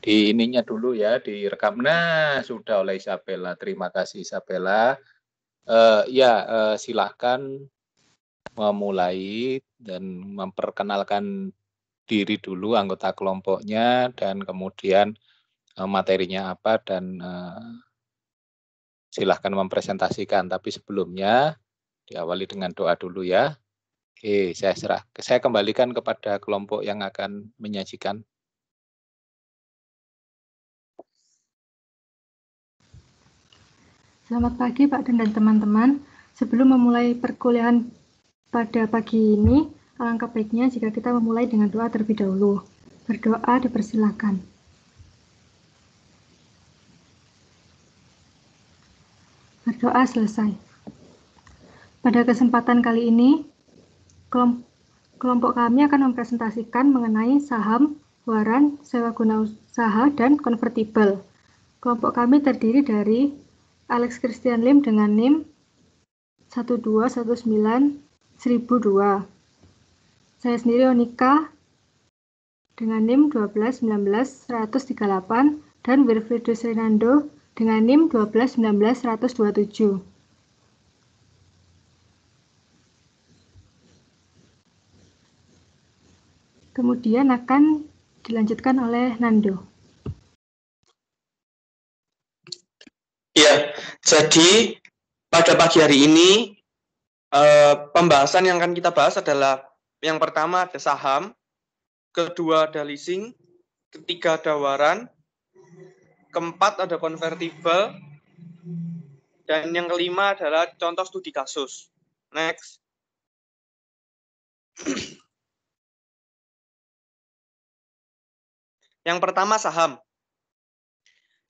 di ininya dulu ya direkam. Nah sudah oleh Isabella. Terima kasih Isabella. Uh, ya uh, silahkan memulai dan memperkenalkan diri dulu anggota kelompoknya dan kemudian uh, materinya apa dan uh, silahkan mempresentasikan. Tapi sebelumnya diawali dengan doa dulu ya. Oke, saya serah. Saya kembalikan kepada kelompok yang akan menyajikan. Selamat pagi Pak Den dan teman-teman. Sebelum memulai perkuliahan pada pagi ini, alangkah baiknya jika kita memulai dengan doa terlebih dahulu. Berdoa dipersilakan. Berdoa selesai. Pada kesempatan kali ini, kelompok kami akan mempresentasikan mengenai saham, waran, sewa guna usaha, dan konvertibel. Kelompok kami terdiri dari Alex Christian Lim dengan NIM 1219102. Saya sendiri Onika dengan NIM 1219138 dan Wilfridus Serenando dengan NIM 1219127. Kemudian akan dilanjutkan oleh Nando. Ya, jadi pada pagi hari ini eh, pembahasan yang akan kita bahas adalah yang pertama ada saham, kedua ada leasing, ketiga ada waran, keempat ada convertible, dan yang kelima adalah contoh studi kasus. Next. Yang pertama saham.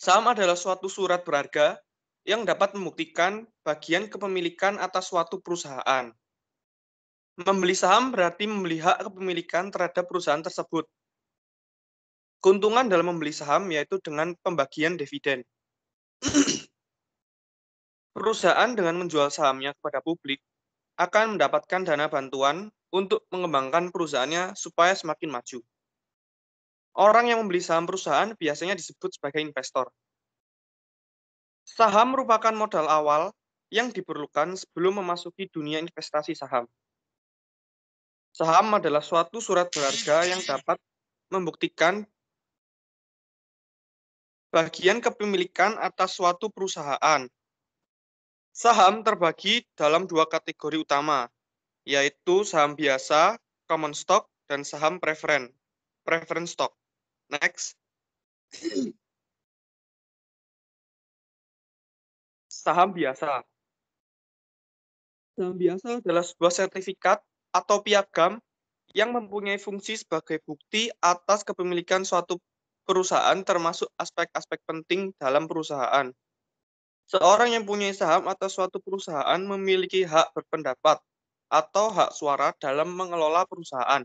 Saham adalah suatu surat berharga yang dapat membuktikan bagian kepemilikan atas suatu perusahaan. Membeli saham berarti membeli hak kepemilikan terhadap perusahaan tersebut. Keuntungan dalam membeli saham yaitu dengan pembagian dividen. Perusahaan dengan menjual sahamnya kepada publik akan mendapatkan dana bantuan untuk mengembangkan perusahaannya supaya semakin maju. Orang yang membeli saham perusahaan biasanya disebut sebagai investor. Saham merupakan modal awal yang diperlukan sebelum memasuki dunia investasi saham. Saham adalah suatu surat berharga yang dapat membuktikan bagian kepemilikan atas suatu perusahaan. Saham terbagi dalam dua kategori utama, yaitu saham biasa, common stock, dan saham preferen, preference stock. Next. Saham biasa. Saham biasa adalah sebuah sertifikat atau piagam yang mempunyai fungsi sebagai bukti atas kepemilikan suatu perusahaan termasuk aspek-aspek penting dalam perusahaan. Seorang yang punya saham atau suatu perusahaan memiliki hak berpendapat atau hak suara dalam mengelola perusahaan.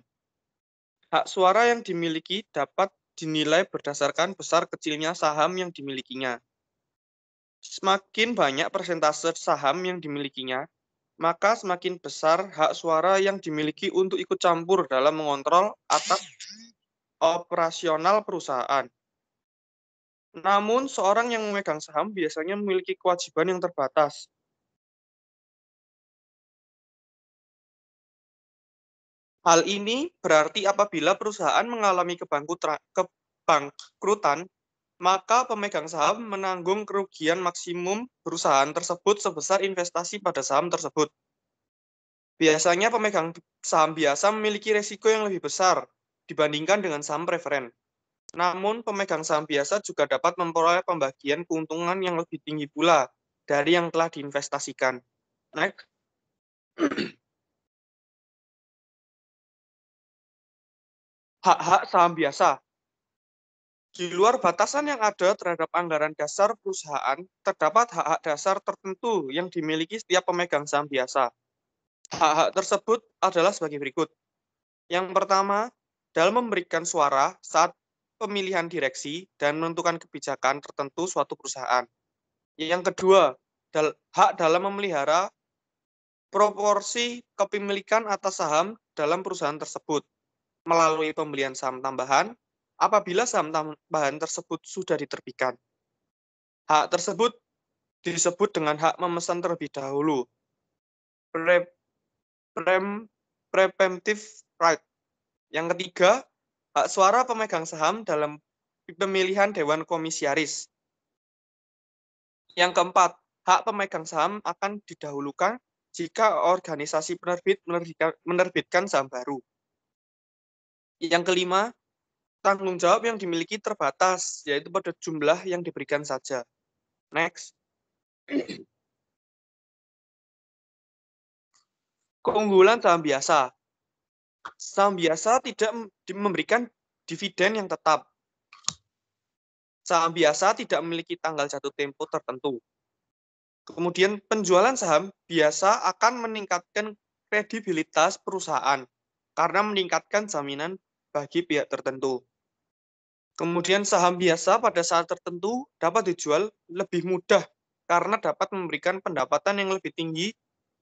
Hak suara yang dimiliki dapat dinilai berdasarkan besar kecilnya saham yang dimilikinya. Semakin banyak persentase saham yang dimilikinya, maka semakin besar hak suara yang dimiliki untuk ikut campur dalam mengontrol atas operasional perusahaan. Namun, seorang yang memegang saham biasanya memiliki kewajiban yang terbatas Hal ini berarti apabila perusahaan mengalami kebangkrutan, maka pemegang saham menanggung kerugian maksimum perusahaan tersebut sebesar investasi pada saham tersebut. Biasanya pemegang saham biasa memiliki risiko yang lebih besar dibandingkan dengan saham preferen. Namun, pemegang saham biasa juga dapat memperoleh pembagian keuntungan yang lebih tinggi pula dari yang telah diinvestasikan. Next. hak-hak saham biasa. Di luar batasan yang ada terhadap anggaran dasar perusahaan, terdapat hak-hak dasar tertentu yang dimiliki setiap pemegang saham biasa. Hak-hak tersebut adalah sebagai berikut. Yang pertama, dalam memberikan suara saat pemilihan direksi dan menentukan kebijakan tertentu suatu perusahaan. Yang kedua, dal hak dalam memelihara proporsi kepemilikan atas saham dalam perusahaan tersebut melalui pembelian saham tambahan apabila saham tambahan tersebut sudah diterbitkan. Hak tersebut disebut dengan hak memesan terlebih dahulu. Pre, prem, preemptive right. Yang ketiga, hak suara pemegang saham dalam pemilihan dewan komisaris. Yang keempat, hak pemegang saham akan didahulukan jika organisasi penerbit menerbitkan saham baru. Yang kelima, tanggung jawab yang dimiliki terbatas, yaitu pada jumlah yang diberikan saja. Next. Keunggulan saham biasa. Saham biasa tidak memberikan dividen yang tetap. Saham biasa tidak memiliki tanggal jatuh tempo tertentu. Kemudian penjualan saham biasa akan meningkatkan kredibilitas perusahaan karena meningkatkan jaminan bagi pihak tertentu. Kemudian saham biasa pada saat tertentu dapat dijual lebih mudah karena dapat memberikan pendapatan yang lebih tinggi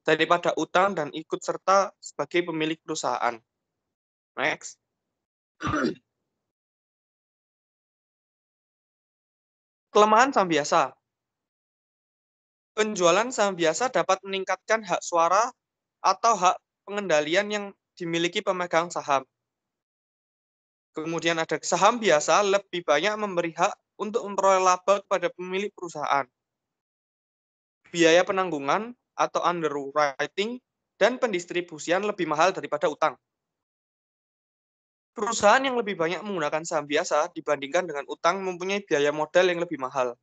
daripada utang dan ikut serta sebagai pemilik perusahaan. Next. Kelemahan saham biasa. Penjualan saham biasa dapat meningkatkan hak suara atau hak pengendalian yang dimiliki pemegang saham Kemudian ada saham biasa lebih banyak memberi hak untuk memperoleh laba kepada pemilik perusahaan. Biaya penanggungan atau underwriting dan pendistribusian lebih mahal daripada utang. Perusahaan yang lebih banyak menggunakan saham biasa dibandingkan dengan utang mempunyai biaya modal yang lebih mahal.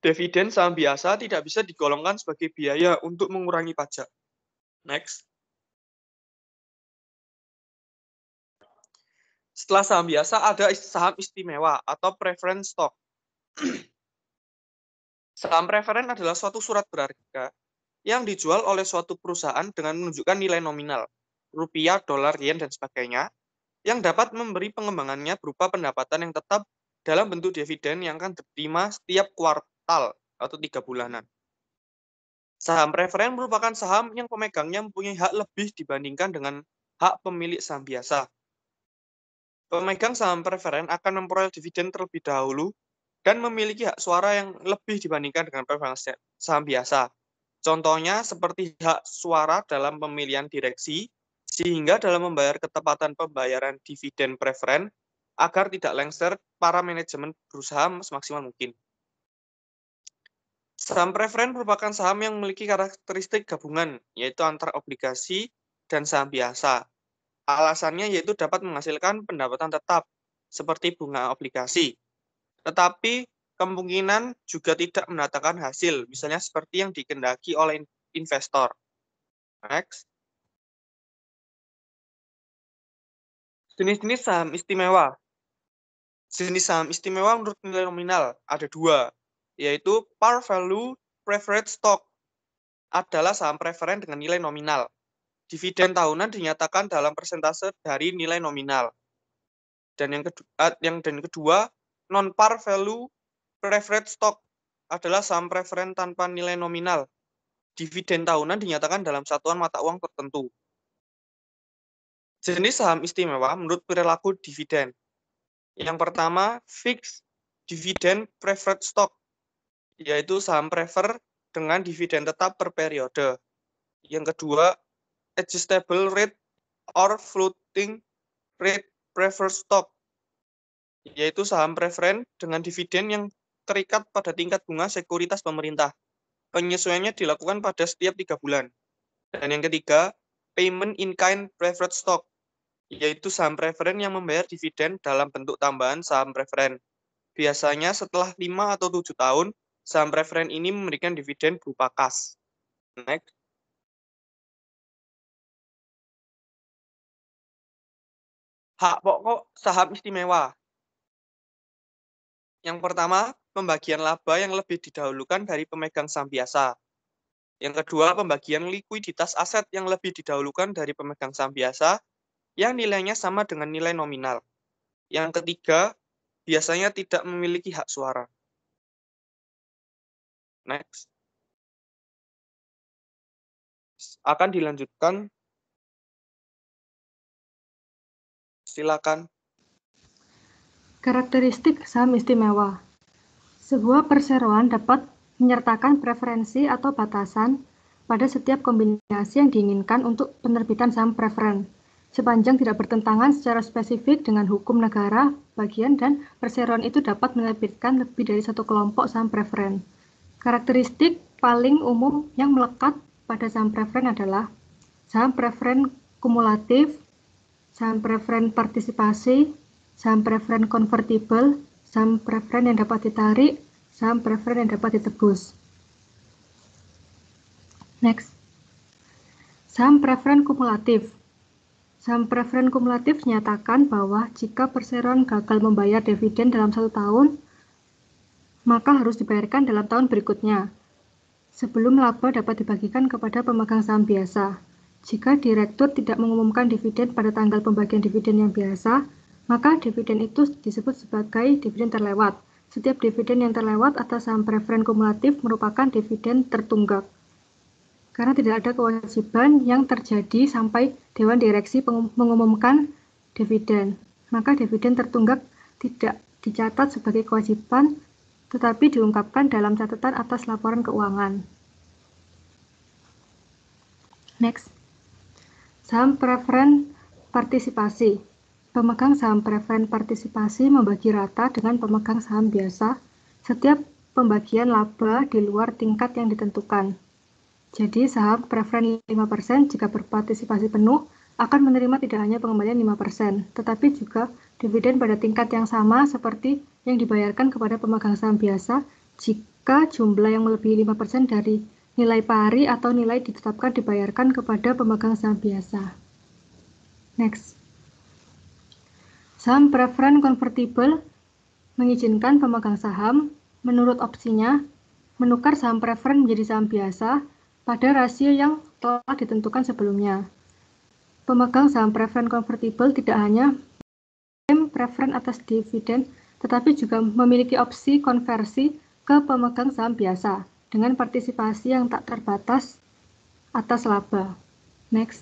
Dividen saham biasa tidak bisa digolongkan sebagai biaya untuk mengurangi pajak. Next. Setelah saham biasa ada saham istimewa atau preference stock. saham preferen adalah suatu surat berharga yang dijual oleh suatu perusahaan dengan menunjukkan nilai nominal, rupiah, dolar, yen, dan sebagainya, yang dapat memberi pengembangannya berupa pendapatan yang tetap dalam bentuk dividen yang akan diterima setiap kuartal atau tiga bulanan. Saham preferen merupakan saham yang pemegangnya mempunyai hak lebih dibandingkan dengan hak pemilik saham biasa pemegang saham preferen akan memperoleh dividen terlebih dahulu dan memiliki hak suara yang lebih dibandingkan dengan pemegang saham biasa. Contohnya seperti hak suara dalam pemilihan direksi, sehingga dalam membayar ketepatan pembayaran dividen preferen agar tidak lengser para manajemen berusaha semaksimal mungkin. Saham preferen merupakan saham yang memiliki karakteristik gabungan, yaitu antara obligasi dan saham biasa. Alasannya yaitu dapat menghasilkan pendapatan tetap seperti bunga obligasi. Tetapi kemungkinan juga tidak mendatangkan hasil, misalnya seperti yang dikendaki oleh investor. Next. Jenis-jenis saham istimewa. Jenis saham istimewa menurut nilai nominal ada dua, yaitu par value preferred stock adalah saham preferen dengan nilai nominal dividen tahunan dinyatakan dalam persentase dari nilai nominal. Dan yang kedua, eh, yang dan kedua non par value preferred stock adalah saham preferen tanpa nilai nominal. Dividen tahunan dinyatakan dalam satuan mata uang tertentu. Jenis saham istimewa menurut perilaku dividen. Yang pertama, fixed dividend preferred stock, yaitu saham prefer dengan dividen tetap per periode. Yang kedua, adjustable rate or floating rate preferred stock, yaitu saham preferen dengan dividen yang terikat pada tingkat bunga sekuritas pemerintah. Penyesuaiannya dilakukan pada setiap tiga bulan. Dan yang ketiga, payment in kind preferred stock, yaitu saham preferen yang membayar dividen dalam bentuk tambahan saham preferen. Biasanya setelah 5 atau 7 tahun, saham preferen ini memberikan dividen berupa kas. Next. Hak pokok saham istimewa. Yang pertama, pembagian laba yang lebih didahulukan dari pemegang saham biasa. Yang kedua, pembagian likuiditas aset yang lebih didahulukan dari pemegang saham biasa yang nilainya sama dengan nilai nominal. Yang ketiga, biasanya tidak memiliki hak suara. Next. Akan dilanjutkan Silakan. Karakteristik saham istimewa. Sebuah perseroan dapat menyertakan preferensi atau batasan pada setiap kombinasi yang diinginkan untuk penerbitan saham preferen, sepanjang tidak bertentangan secara spesifik dengan hukum negara, bagian, dan perseroan itu dapat menerbitkan lebih dari satu kelompok saham preferen. Karakteristik paling umum yang melekat pada saham preferen adalah saham preferen kumulatif, saham preferen partisipasi, saham preferen convertible, saham preferen yang dapat ditarik, saham preferen yang dapat ditebus. Next. Saham preferen kumulatif. Saham preferen kumulatif menyatakan bahwa jika perseroan gagal membayar dividen dalam satu tahun, maka harus dibayarkan dalam tahun berikutnya, sebelum laba dapat dibagikan kepada pemegang saham biasa. Jika direktur tidak mengumumkan dividen pada tanggal pembagian dividen yang biasa, maka dividen itu disebut sebagai dividen terlewat. Setiap dividen yang terlewat atas saham preferen kumulatif merupakan dividen tertunggak. Karena tidak ada kewajiban yang terjadi sampai dewan direksi mengumumkan dividen, maka dividen tertunggak tidak dicatat sebagai kewajiban tetapi diungkapkan dalam catatan atas laporan keuangan. Next. Saham preferen partisipasi. Pemegang saham preferen partisipasi membagi rata dengan pemegang saham biasa setiap pembagian laba di luar tingkat yang ditentukan. Jadi saham preferen 5% jika berpartisipasi penuh akan menerima tidak hanya pengembalian 5%, tetapi juga dividen pada tingkat yang sama seperti yang dibayarkan kepada pemegang saham biasa jika jumlah yang melebihi 5% dari Nilai pari atau nilai ditetapkan dibayarkan kepada pemegang saham biasa. Next. Saham preferen convertible mengizinkan pemegang saham, menurut opsinya, menukar saham preferen menjadi saham biasa pada rasio yang telah ditentukan sebelumnya. Pemegang saham preferen convertible tidak hanya preferen atas dividen, tetapi juga memiliki opsi konversi ke pemegang saham biasa dengan partisipasi yang tak terbatas atas laba. Next.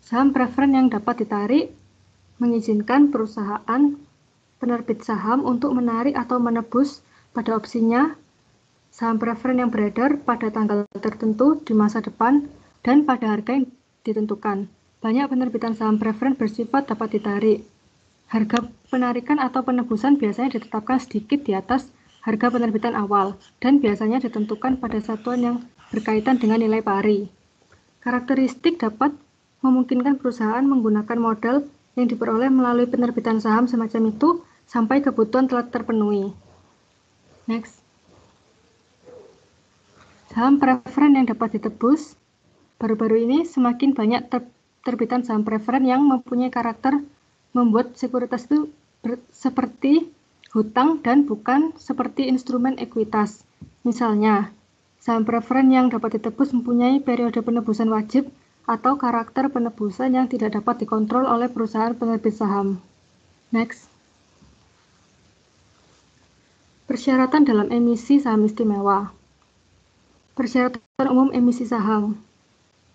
Saham preferen yang dapat ditarik mengizinkan perusahaan penerbit saham untuk menarik atau menebus pada opsinya saham preferen yang beredar pada tanggal tertentu di masa depan dan pada harga yang ditentukan. Banyak penerbitan saham preferen bersifat dapat ditarik. Harga penarikan atau penebusan biasanya ditetapkan sedikit di atas harga penerbitan awal, dan biasanya ditentukan pada satuan yang berkaitan dengan nilai pari. Karakteristik dapat memungkinkan perusahaan menggunakan modal yang diperoleh melalui penerbitan saham semacam itu sampai kebutuhan telah terpenuhi. Next. Saham preferen yang dapat ditebus, baru-baru ini semakin banyak ter terbitan saham preferen yang mempunyai karakter membuat sekuritas itu seperti hutang dan bukan seperti instrumen ekuitas. Misalnya, saham preferen yang dapat ditebus mempunyai periode penebusan wajib atau karakter penebusan yang tidak dapat dikontrol oleh perusahaan penerbit saham. Next. Persyaratan dalam emisi saham istimewa. Persyaratan umum emisi saham.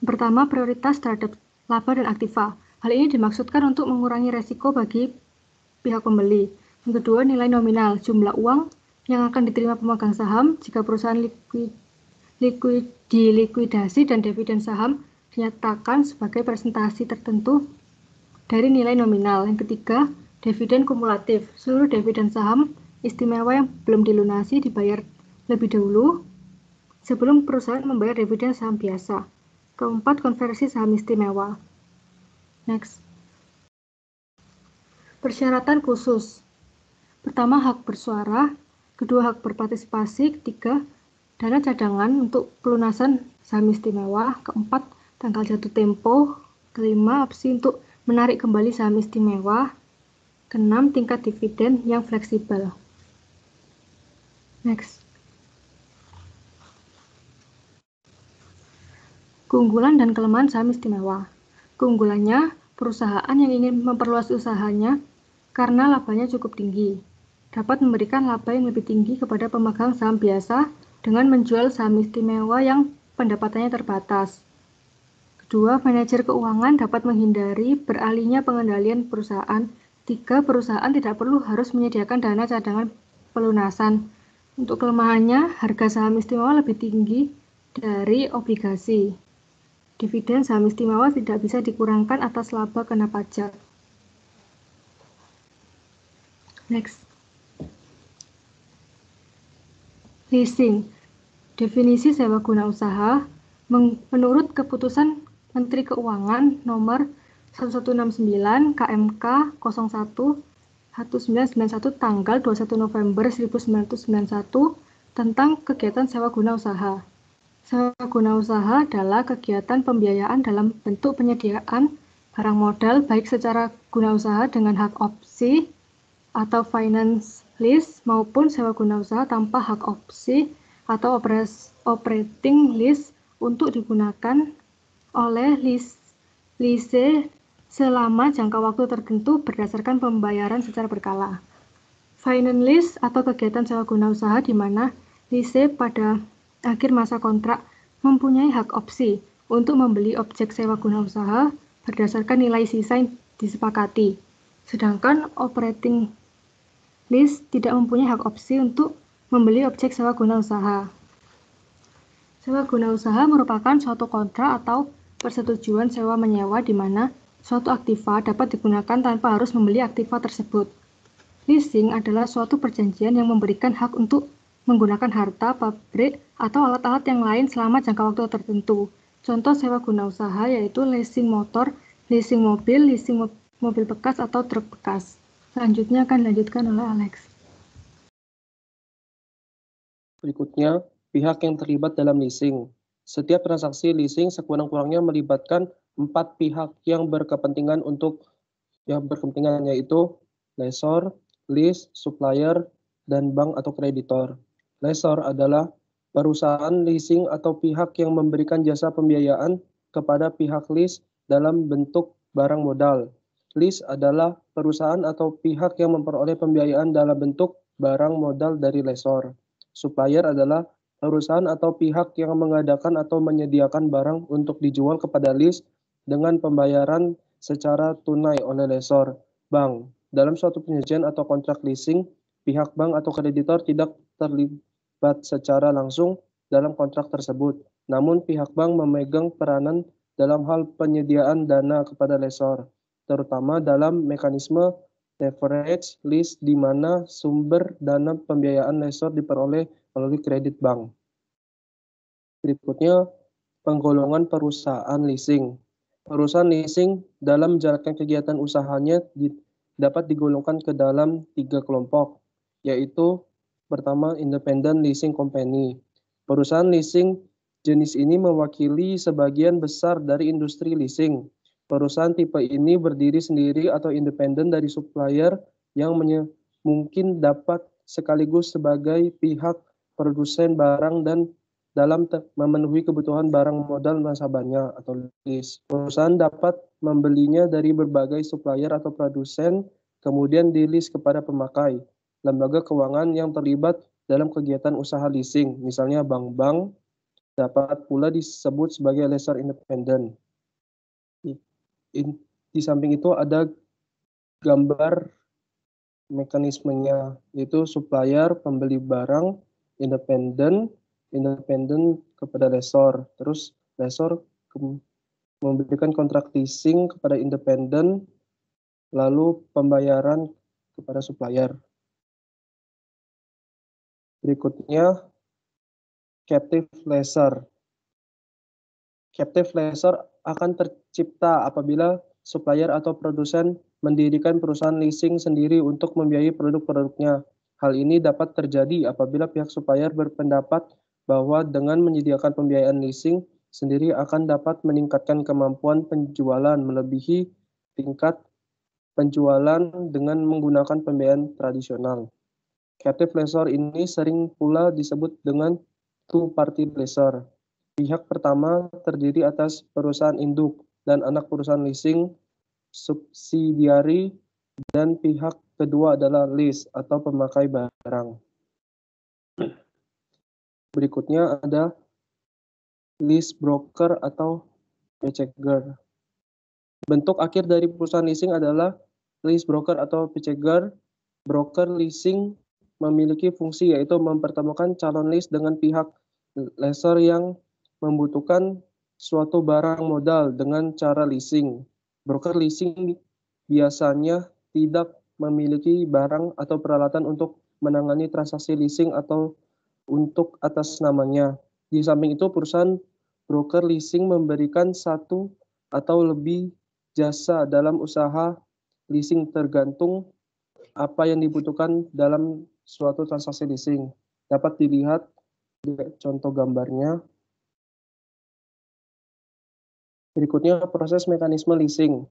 Pertama, prioritas terhadap laba dan aktiva. Hal ini dimaksudkan untuk mengurangi resiko bagi pihak pembeli. Yang kedua, nilai nominal, jumlah uang yang akan diterima pemegang saham jika perusahaan likuid, likuid, dilikuidasi dan dividen saham dinyatakan sebagai presentasi tertentu dari nilai nominal. Yang ketiga, dividen kumulatif, seluruh dividen saham istimewa yang belum dilunasi dibayar lebih dahulu sebelum perusahaan membayar dividen saham biasa. Keempat, konversi saham istimewa. Next. Persyaratan khusus. Pertama, hak bersuara. Kedua, hak berpartisipasi. Ketiga, dana cadangan untuk pelunasan saham istimewa. Keempat, tanggal jatuh tempo. Kelima, opsi untuk menarik kembali saham istimewa. Keenam, tingkat dividen yang fleksibel. Next. Keunggulan dan kelemahan saham istimewa. Keunggulannya, perusahaan yang ingin memperluas usahanya karena labanya cukup tinggi dapat memberikan laba yang lebih tinggi kepada pemegang saham biasa dengan menjual saham istimewa yang pendapatannya terbatas. Kedua, manajer keuangan dapat menghindari beralihnya pengendalian perusahaan. Tiga, perusahaan tidak perlu harus menyediakan dana cadangan pelunasan. Untuk kelemahannya, harga saham istimewa lebih tinggi dari obligasi. Dividen saham istimewa tidak bisa dikurangkan atas laba kena pajak. Next. Leasing. Definisi sewa guna usaha menurut keputusan Menteri Keuangan nomor 1169 KMK 01 1991 tanggal 21 November 1991 tentang kegiatan sewa guna usaha. Sewa guna usaha adalah kegiatan pembiayaan dalam bentuk penyediaan barang modal baik secara guna usaha dengan hak opsi atau finance list maupun sewa guna usaha tanpa hak opsi atau operating list untuk digunakan oleh list lise selama jangka waktu tertentu berdasarkan pembayaran secara berkala. Finance list atau kegiatan sewa guna usaha di mana lise pada akhir masa kontrak mempunyai hak opsi untuk membeli objek sewa guna usaha berdasarkan nilai sisa yang disepakati. Sedangkan operating list tidak mempunyai hak opsi untuk membeli objek sewa guna usaha. Sewa guna usaha merupakan suatu kontrak atau persetujuan sewa menyewa di mana suatu aktiva dapat digunakan tanpa harus membeli aktiva tersebut. Leasing adalah suatu perjanjian yang memberikan hak untuk menggunakan harta, pabrik, atau alat-alat yang lain selama jangka waktu tertentu. Contoh sewa guna usaha yaitu leasing motor, leasing mobil, leasing mobil bekas atau truk bekas. Selanjutnya akan dilanjutkan oleh Alex. Berikutnya, pihak yang terlibat dalam leasing. Setiap transaksi leasing sekurang-kurangnya melibatkan empat pihak yang berkepentingan untuk yang berkepentingan yaitu lessor, lease, supplier, dan bank atau kreditor. Lessor adalah perusahaan leasing atau pihak yang memberikan jasa pembiayaan kepada pihak lease dalam bentuk barang modal. Lease adalah perusahaan atau pihak yang memperoleh pembiayaan dalam bentuk barang modal dari lesor. Supplier adalah perusahaan atau pihak yang mengadakan atau menyediakan barang untuk dijual kepada list dengan pembayaran secara tunai oleh lesor, bank. Dalam suatu penyajian atau kontrak leasing, pihak bank atau kreditor tidak terlibat secara langsung dalam kontrak tersebut. Namun pihak bank memegang peranan dalam hal penyediaan dana kepada lesor terutama dalam mekanisme leverage list di mana sumber dana pembiayaan lesor diperoleh melalui kredit bank. Berikutnya, penggolongan perusahaan leasing. Perusahaan leasing dalam menjalankan kegiatan usahanya dapat digolongkan ke dalam tiga kelompok, yaitu pertama independent leasing company. Perusahaan leasing jenis ini mewakili sebagian besar dari industri leasing, Perusahaan tipe ini berdiri sendiri atau independen dari supplier yang mungkin dapat sekaligus sebagai pihak produsen barang dan dalam memenuhi kebutuhan barang modal nasabahnya atau list. Perusahaan dapat membelinya dari berbagai supplier atau produsen, kemudian di list kepada pemakai, lembaga keuangan yang terlibat dalam kegiatan usaha leasing, misalnya bank-bank, dapat pula disebut sebagai lesser independen in, di samping itu ada gambar mekanismenya yaitu supplier pembeli barang independen independen kepada lesor terus lesor memberikan kontrak leasing kepada independen lalu pembayaran kepada supplier berikutnya captive lesor captive lesor akan tercipta apabila supplier atau produsen mendirikan perusahaan leasing sendiri untuk membiayai produk-produknya. Hal ini dapat terjadi apabila pihak supplier berpendapat bahwa dengan menyediakan pembiayaan leasing sendiri akan dapat meningkatkan kemampuan penjualan melebihi tingkat penjualan dengan menggunakan pembiayaan tradisional. Captive lessor ini sering pula disebut dengan two-party lessor Pihak pertama terdiri atas perusahaan induk dan anak perusahaan leasing, subsidiari, dan pihak kedua adalah lease atau pemakai barang. Berikutnya ada lease broker atau peceger. Bentuk akhir dari perusahaan leasing adalah lease broker atau peceger. Broker leasing memiliki fungsi yaitu mempertemukan calon lease dengan pihak lessor yang membutuhkan suatu barang modal dengan cara leasing. Broker leasing biasanya tidak memiliki barang atau peralatan untuk menangani transaksi leasing atau untuk atas namanya. Di samping itu, perusahaan broker leasing memberikan satu atau lebih jasa dalam usaha leasing tergantung apa yang dibutuhkan dalam suatu transaksi leasing. Dapat dilihat contoh gambarnya. Berikutnya proses mekanisme leasing.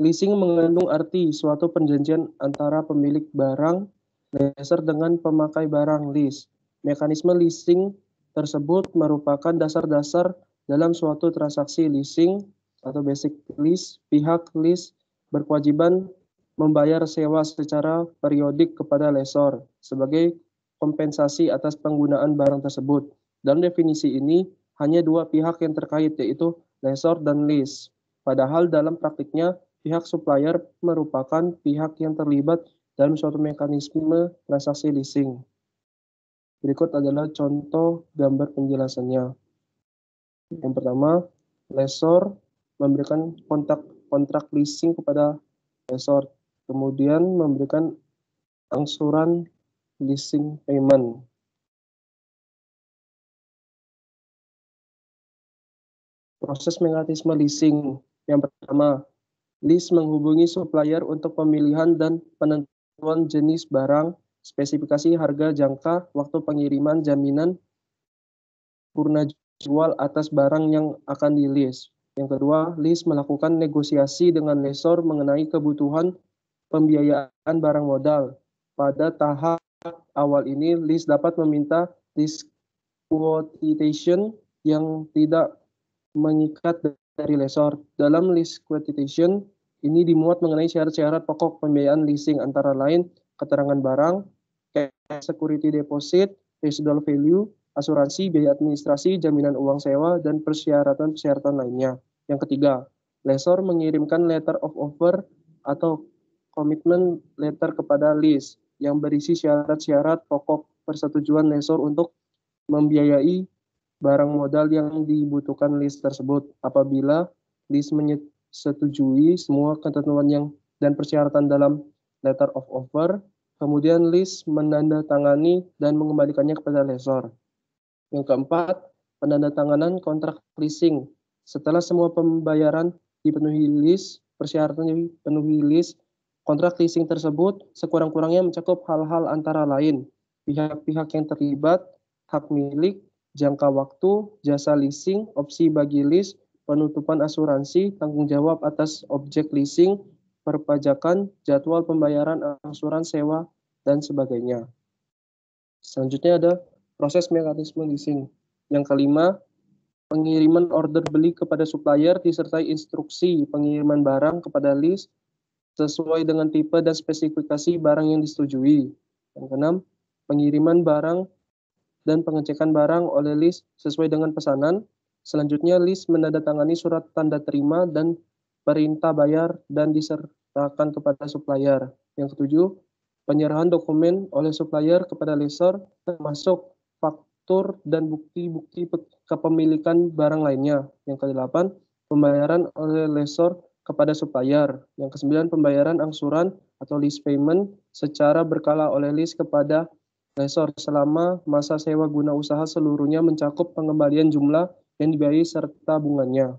Leasing mengandung arti suatu perjanjian antara pemilik barang leaser dengan pemakai barang lease. Mekanisme leasing tersebut merupakan dasar-dasar dalam suatu transaksi leasing atau basic lease. Pihak lease berkewajiban membayar sewa secara periodik kepada lesor sebagai kompensasi atas penggunaan barang tersebut. Dalam definisi ini, hanya dua pihak yang terkait, yaitu lesor, dan lease. Padahal dalam praktiknya, pihak supplier merupakan pihak yang terlibat dalam suatu mekanisme transaksi leasing. Berikut adalah contoh gambar penjelasannya. Yang pertama, lesor memberikan kontak kontrak leasing kepada lesor, kemudian memberikan angsuran leasing payment. proses mekanisme leasing. Yang pertama, lease menghubungi supplier untuk pemilihan dan penentuan jenis barang, spesifikasi harga jangka, waktu pengiriman, jaminan, purna jual atas barang yang akan di-lease. Yang kedua, lease melakukan negosiasi dengan lesor mengenai kebutuhan pembiayaan barang modal. Pada tahap awal ini, lease dapat meminta lease quotation yang tidak mengikat dari lesor. Dalam lease quotation, ini dimuat mengenai syarat-syarat pokok pembiayaan leasing antara lain keterangan barang, cash security deposit, residual value, asuransi, biaya administrasi, jaminan uang sewa, dan persyaratan-persyaratan lainnya. Yang ketiga, lesor mengirimkan letter of offer atau komitmen letter kepada lease yang berisi syarat-syarat pokok persetujuan lesor untuk membiayai barang modal yang dibutuhkan list tersebut apabila list menyetujui semua ketentuan yang dan persyaratan dalam letter of offer, kemudian list menandatangani dan mengembalikannya kepada lesor. Yang keempat, penandatanganan kontrak leasing. Setelah semua pembayaran dipenuhi list, persyaratan dipenuhi list, kontrak leasing tersebut sekurang-kurangnya mencakup hal-hal antara lain pihak-pihak yang terlibat, hak milik, jangka waktu, jasa leasing, opsi bagi lease, penutupan asuransi, tanggung jawab atas objek leasing, perpajakan, jadwal pembayaran asuransi sewa, dan sebagainya. Selanjutnya ada proses mekanisme leasing. Yang kelima, pengiriman order beli kepada supplier disertai instruksi pengiriman barang kepada lease sesuai dengan tipe dan spesifikasi barang yang disetujui. Yang keenam, pengiriman barang dan pengecekan barang oleh list sesuai dengan pesanan. Selanjutnya, list menandatangani surat tanda terima dan perintah bayar dan disertakan kepada supplier. Yang ketujuh, penyerahan dokumen oleh supplier kepada lesor termasuk faktur dan bukti-bukti kepemilikan barang lainnya. Yang kedelapan, pembayaran oleh lesor kepada supplier. Yang kesembilan, pembayaran angsuran atau lease payment secara berkala oleh list kepada lesor selama masa sewa guna usaha seluruhnya mencakup pengembalian jumlah yang dibayar serta bunganya.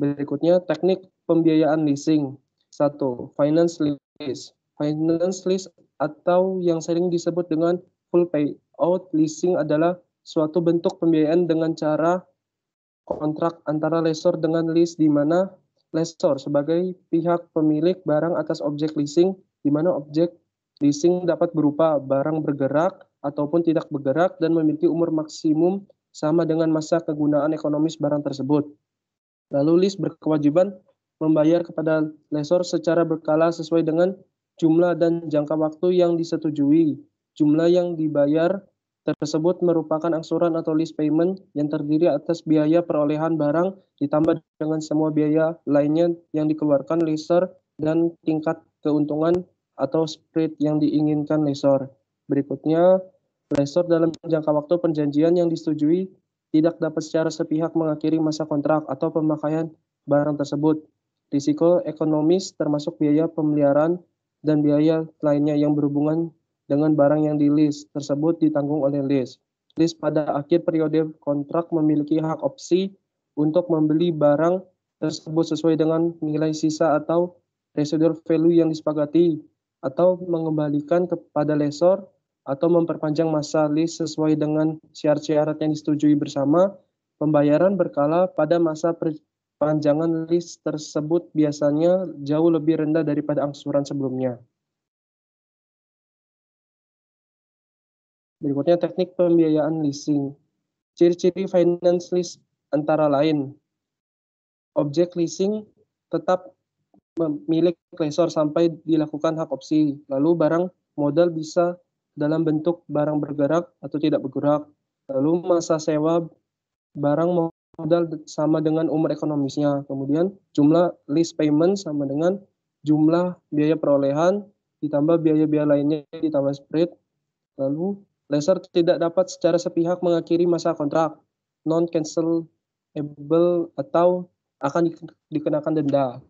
Berikutnya, teknik pembiayaan leasing. 1. Finance lease. Finance lease atau yang sering disebut dengan full payout leasing adalah suatu bentuk pembiayaan dengan cara kontrak antara lesor dengan lease di mana lesor sebagai pihak pemilik barang atas objek leasing di mana objek Leasing dapat berupa barang bergerak ataupun tidak bergerak dan memiliki umur maksimum sama dengan masa kegunaan ekonomis barang tersebut. Lalu list berkewajiban membayar kepada lesor secara berkala sesuai dengan jumlah dan jangka waktu yang disetujui. Jumlah yang dibayar tersebut merupakan angsuran atau lease payment yang terdiri atas biaya perolehan barang ditambah dengan semua biaya lainnya yang dikeluarkan leaser dan tingkat keuntungan atau spread yang diinginkan lesor. Berikutnya, lesor dalam jangka waktu perjanjian yang disetujui tidak dapat secara sepihak mengakhiri masa kontrak atau pemakaian barang tersebut. Risiko ekonomis termasuk biaya pemeliharaan dan biaya lainnya yang berhubungan dengan barang yang dilis tersebut ditanggung oleh lis. Lis pada akhir periode kontrak memiliki hak opsi untuk membeli barang tersebut sesuai dengan nilai sisa atau residual value yang disepakati atau mengembalikan kepada lesor atau memperpanjang masa list sesuai dengan syarat-syarat yang disetujui bersama, pembayaran berkala pada masa perpanjangan list tersebut biasanya jauh lebih rendah daripada angsuran sebelumnya. Berikutnya teknik pembiayaan leasing. Ciri-ciri finance lease antara lain objek leasing tetap milik lesor sampai dilakukan hak opsi. Lalu barang modal bisa dalam bentuk barang bergerak atau tidak bergerak. Lalu masa sewa barang modal sama dengan umur ekonomisnya. Kemudian jumlah list payment sama dengan jumlah biaya perolehan ditambah biaya-biaya lainnya ditambah spread. Lalu lesor tidak dapat secara sepihak mengakhiri masa kontrak non cancelable atau akan dikenakan denda.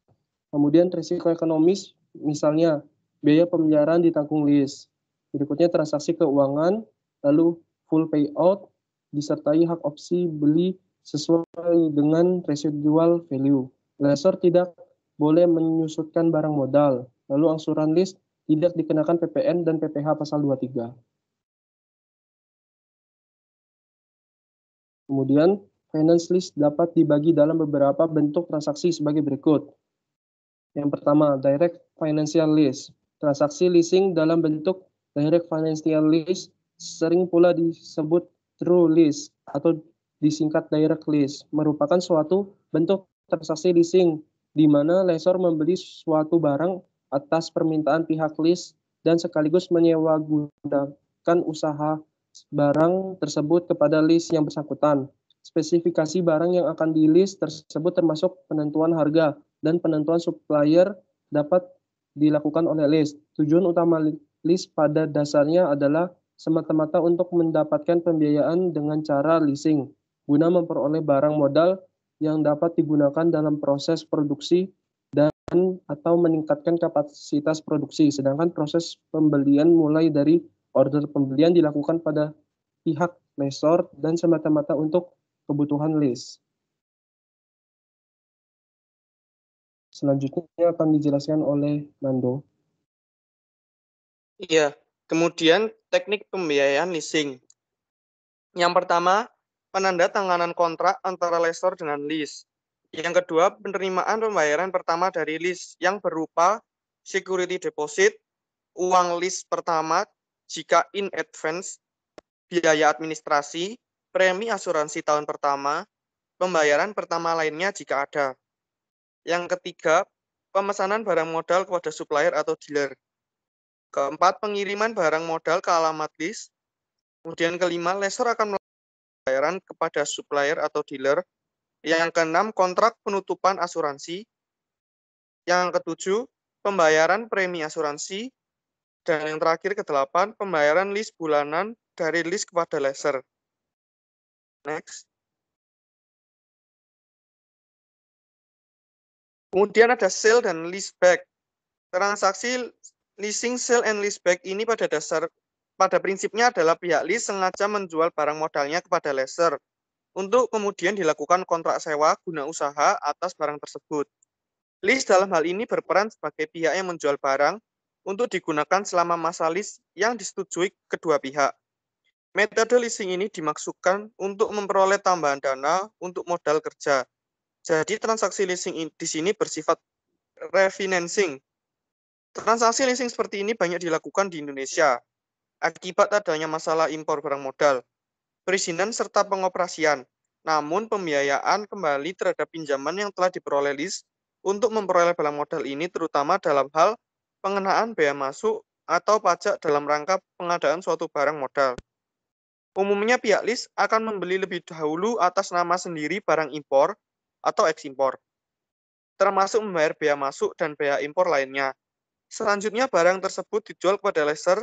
Kemudian risiko ekonomis, misalnya biaya pemeliharaan ditanggung list. Berikutnya transaksi keuangan, lalu full payout, disertai hak opsi beli sesuai dengan residual value. Lesor tidak boleh menyusutkan barang modal. Lalu angsuran list tidak dikenakan PPN dan PPH pasal 23. Kemudian, finance list dapat dibagi dalam beberapa bentuk transaksi sebagai berikut. Yang pertama, direct financial lease. Transaksi leasing dalam bentuk direct financial lease sering pula disebut true lease atau disingkat direct lease, merupakan suatu bentuk transaksi leasing di mana lesor membeli suatu barang atas permintaan pihak lease dan sekaligus menyewa gunakan usaha barang tersebut kepada lease yang bersangkutan. Spesifikasi barang yang akan di-lease tersebut termasuk penentuan harga, dan penentuan supplier dapat dilakukan oleh list. Tujuan utama list pada dasarnya adalah semata-mata untuk mendapatkan pembiayaan dengan cara leasing, guna memperoleh barang modal yang dapat digunakan dalam proses produksi dan atau meningkatkan kapasitas produksi. Sedangkan proses pembelian mulai dari order pembelian dilakukan pada pihak lessor dan semata-mata untuk kebutuhan list. selanjutnya akan dijelaskan oleh Nando. Iya, kemudian teknik pembiayaan leasing. Yang pertama, penanda tanganan kontrak antara lesor dengan lease. Yang kedua, penerimaan pembayaran pertama dari lease yang berupa security deposit, uang lease pertama jika in advance, biaya administrasi, premi asuransi tahun pertama, pembayaran pertama lainnya jika ada. Yang ketiga, pemesanan barang modal kepada supplier atau dealer. Keempat, pengiriman barang modal ke alamat list. Kemudian kelima, lesor akan melakukan pembayaran kepada supplier atau dealer. Yang keenam, kontrak penutupan asuransi. Yang ketujuh, pembayaran premi asuransi. Dan yang terakhir, kedelapan, pembayaran list bulanan dari list kepada lesor. Next. Kemudian ada sale dan leaseback. Transaksi leasing, sale, and leaseback ini pada dasar pada prinsipnya adalah pihak lease sengaja menjual barang modalnya kepada lessor untuk kemudian dilakukan kontrak sewa guna usaha atas barang tersebut. Lease dalam hal ini berperan sebagai pihak yang menjual barang untuk digunakan selama masa lease yang disetujui kedua pihak. Metode leasing ini dimaksudkan untuk memperoleh tambahan dana untuk modal kerja jadi transaksi leasing di sini bersifat refinancing. Transaksi leasing seperti ini banyak dilakukan di Indonesia akibat adanya masalah impor barang modal, perizinan serta pengoperasian. Namun pembiayaan kembali terhadap pinjaman yang telah diperoleh LIS untuk memperoleh barang modal ini terutama dalam hal pengenaan bea masuk atau pajak dalam rangka pengadaan suatu barang modal. Umumnya pihak LIS akan membeli lebih dahulu atas nama sendiri barang impor atau ekspor, termasuk membayar bea masuk dan bea impor lainnya. Selanjutnya, barang tersebut dijual kepada leser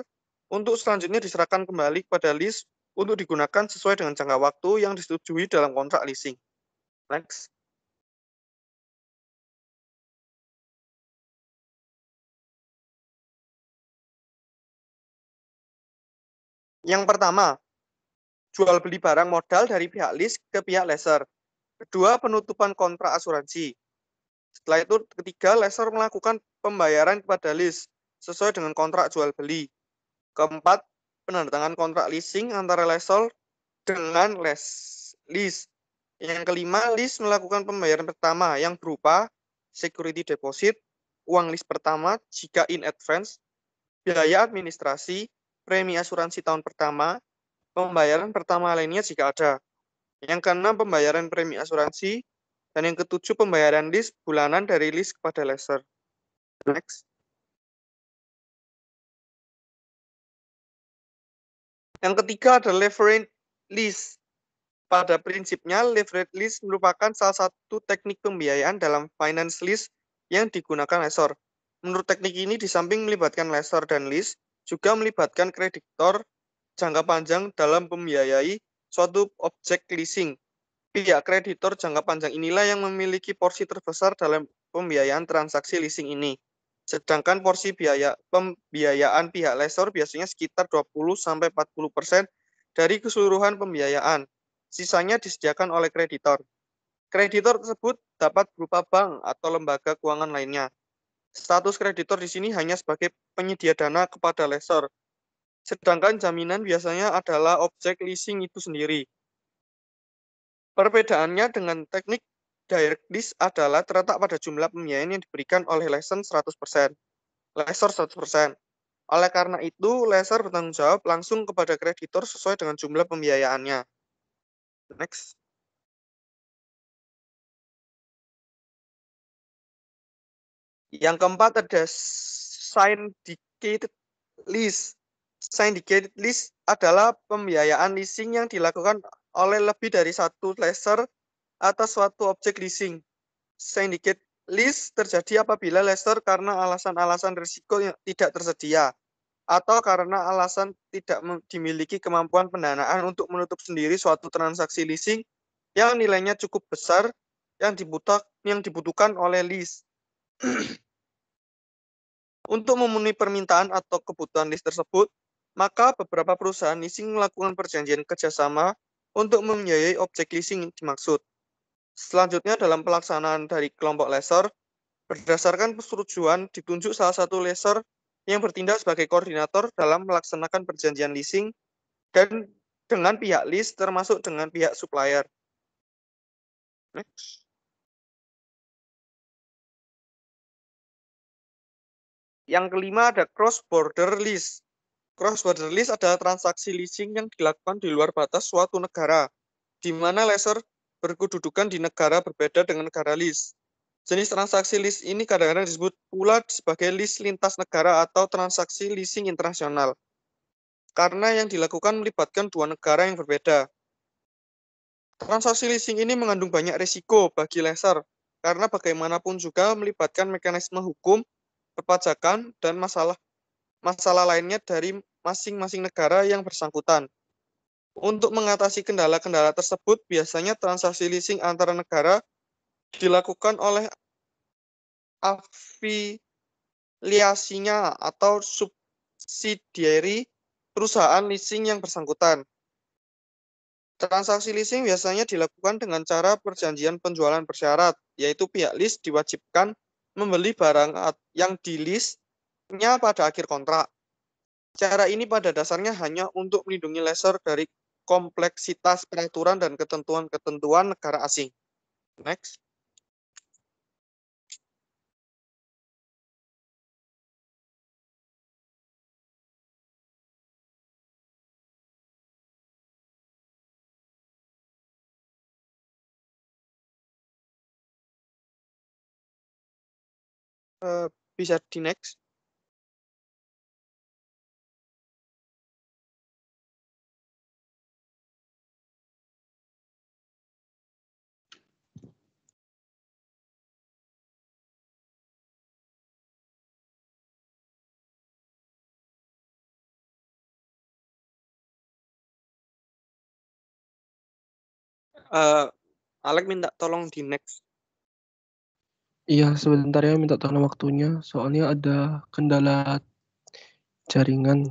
untuk selanjutnya diserahkan kembali kepada list untuk digunakan sesuai dengan jangka waktu yang disetujui dalam kontrak leasing. Next. Yang pertama, jual beli barang modal dari pihak list ke pihak leser. Kedua, penutupan kontrak asuransi. Setelah itu, ketiga, lesor melakukan pembayaran kepada lease sesuai dengan kontrak jual beli. Keempat, penandatangan kontrak leasing antara lesor dengan les lease. Yang kelima, lease melakukan pembayaran pertama yang berupa security deposit, uang lease pertama jika in advance, biaya administrasi, premi asuransi tahun pertama, pembayaran pertama lainnya jika ada. Yang keenam, pembayaran premi asuransi. Dan yang ketujuh, pembayaran list bulanan dari list kepada leser. Next. Yang ketiga ada leverage list. Pada prinsipnya, leverage list merupakan salah satu teknik pembiayaan dalam finance list yang digunakan lesor Menurut teknik ini, di samping melibatkan lesor dan list, juga melibatkan kreditor jangka panjang dalam membiayai suatu objek leasing. Pihak kreditor jangka panjang inilah yang memiliki porsi terbesar dalam pembiayaan transaksi leasing ini. Sedangkan porsi biaya pembiayaan pihak lesor biasanya sekitar 20 40% dari keseluruhan pembiayaan. Sisanya disediakan oleh kreditor. Kreditor tersebut dapat berupa bank atau lembaga keuangan lainnya. Status kreditor di sini hanya sebagai penyedia dana kepada lesor Sedangkan jaminan biasanya adalah objek leasing itu sendiri. Perbedaannya dengan teknik direct lease adalah terletak pada jumlah pembiayaan yang diberikan oleh lessor 100%. Lessor 100%. Oleh karena itu, lessor bertanggung jawab langsung kepada kreditor sesuai dengan jumlah pembiayaannya. Next. Yang keempat ada signed dictated lease syndicated lease adalah pembiayaan leasing yang dilakukan oleh lebih dari satu lessor atas suatu objek leasing. Syndicate lease terjadi apabila lessor karena alasan-alasan risiko yang tidak tersedia atau karena alasan tidak dimiliki kemampuan pendanaan untuk menutup sendiri suatu transaksi leasing yang nilainya cukup besar yang dibutuhkan yang dibutuhkan oleh lease. untuk memenuhi permintaan atau kebutuhan list tersebut, maka beberapa perusahaan leasing melakukan perjanjian kerjasama untuk membiayai objek leasing dimaksud. Selanjutnya dalam pelaksanaan dari kelompok lesor, berdasarkan persetujuan ditunjuk salah satu lesor yang bertindak sebagai koordinator dalam melaksanakan perjanjian leasing dan dengan pihak list termasuk dengan pihak supplier. Next. Yang kelima ada cross border list. Cross border lease adalah transaksi leasing yang dilakukan di luar batas suatu negara, di mana lessor berkedudukan di negara berbeda dengan negara lease. Jenis transaksi lease ini kadang-kadang disebut pula sebagai lease lintas negara atau transaksi leasing internasional, karena yang dilakukan melibatkan dua negara yang berbeda. Transaksi leasing ini mengandung banyak risiko bagi lessor, karena bagaimanapun juga melibatkan mekanisme hukum, perpajakan, dan masalah masalah lainnya dari masing-masing negara yang bersangkutan. Untuk mengatasi kendala-kendala tersebut, biasanya transaksi leasing antara negara dilakukan oleh afiliasinya atau subsidiary perusahaan leasing yang bersangkutan. Transaksi leasing biasanya dilakukan dengan cara perjanjian penjualan bersyarat, yaitu pihak lease diwajibkan membeli barang yang di list pada akhir kontrak. Cara ini pada dasarnya hanya untuk melindungi laser dari kompleksitas peraturan dan ketentuan-ketentuan negara asing. Next. Uh, bisa di next. Eh, Alek minta tolong di next. Iya, sebentar ya minta tolong waktunya. Soalnya ada kendala jaringan.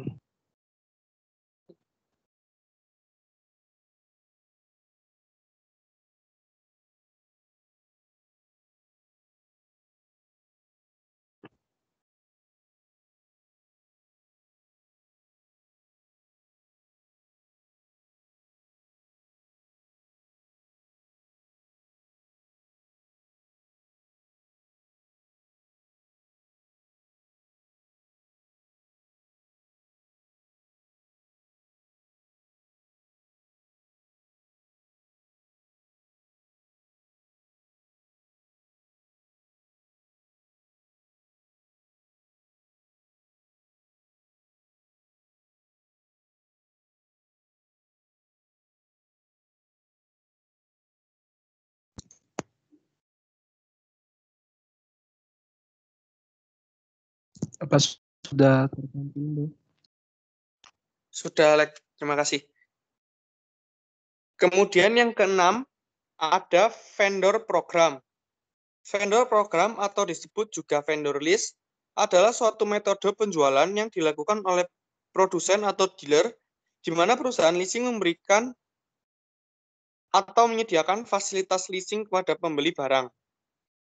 apa sudah tertampil Sudah, Alex. Terima kasih. Kemudian yang keenam, ada vendor program. Vendor program atau disebut juga vendor list adalah suatu metode penjualan yang dilakukan oleh produsen atau dealer di mana perusahaan leasing memberikan atau menyediakan fasilitas leasing kepada pembeli barang.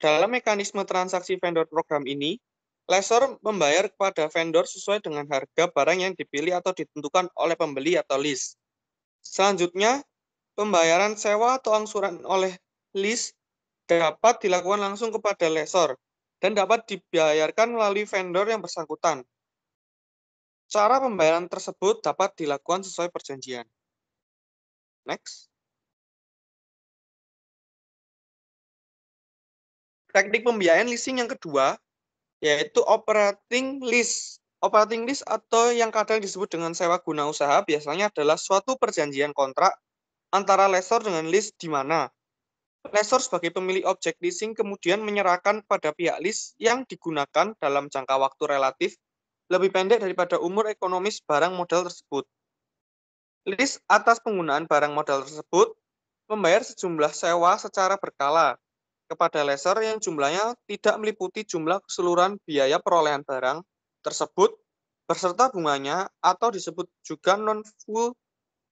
Dalam mekanisme transaksi vendor program ini, Lesor membayar kepada vendor sesuai dengan harga barang yang dipilih atau ditentukan oleh pembeli atau list. Selanjutnya, pembayaran sewa atau angsuran oleh list dapat dilakukan langsung kepada lesor dan dapat dibayarkan melalui vendor yang bersangkutan. Cara pembayaran tersebut dapat dilakukan sesuai perjanjian. Next. Teknik pembiayaan leasing yang kedua yaitu operating lease. Operating lease atau yang kadang disebut dengan sewa guna usaha biasanya adalah suatu perjanjian kontrak antara lesor dengan lease di mana lesor sebagai pemilik objek leasing kemudian menyerahkan pada pihak lease yang digunakan dalam jangka waktu relatif lebih pendek daripada umur ekonomis barang modal tersebut. Lease atas penggunaan barang modal tersebut membayar sejumlah sewa secara berkala kepada leser yang jumlahnya tidak meliputi jumlah keseluruhan biaya perolehan barang tersebut berserta bunganya atau disebut juga non-full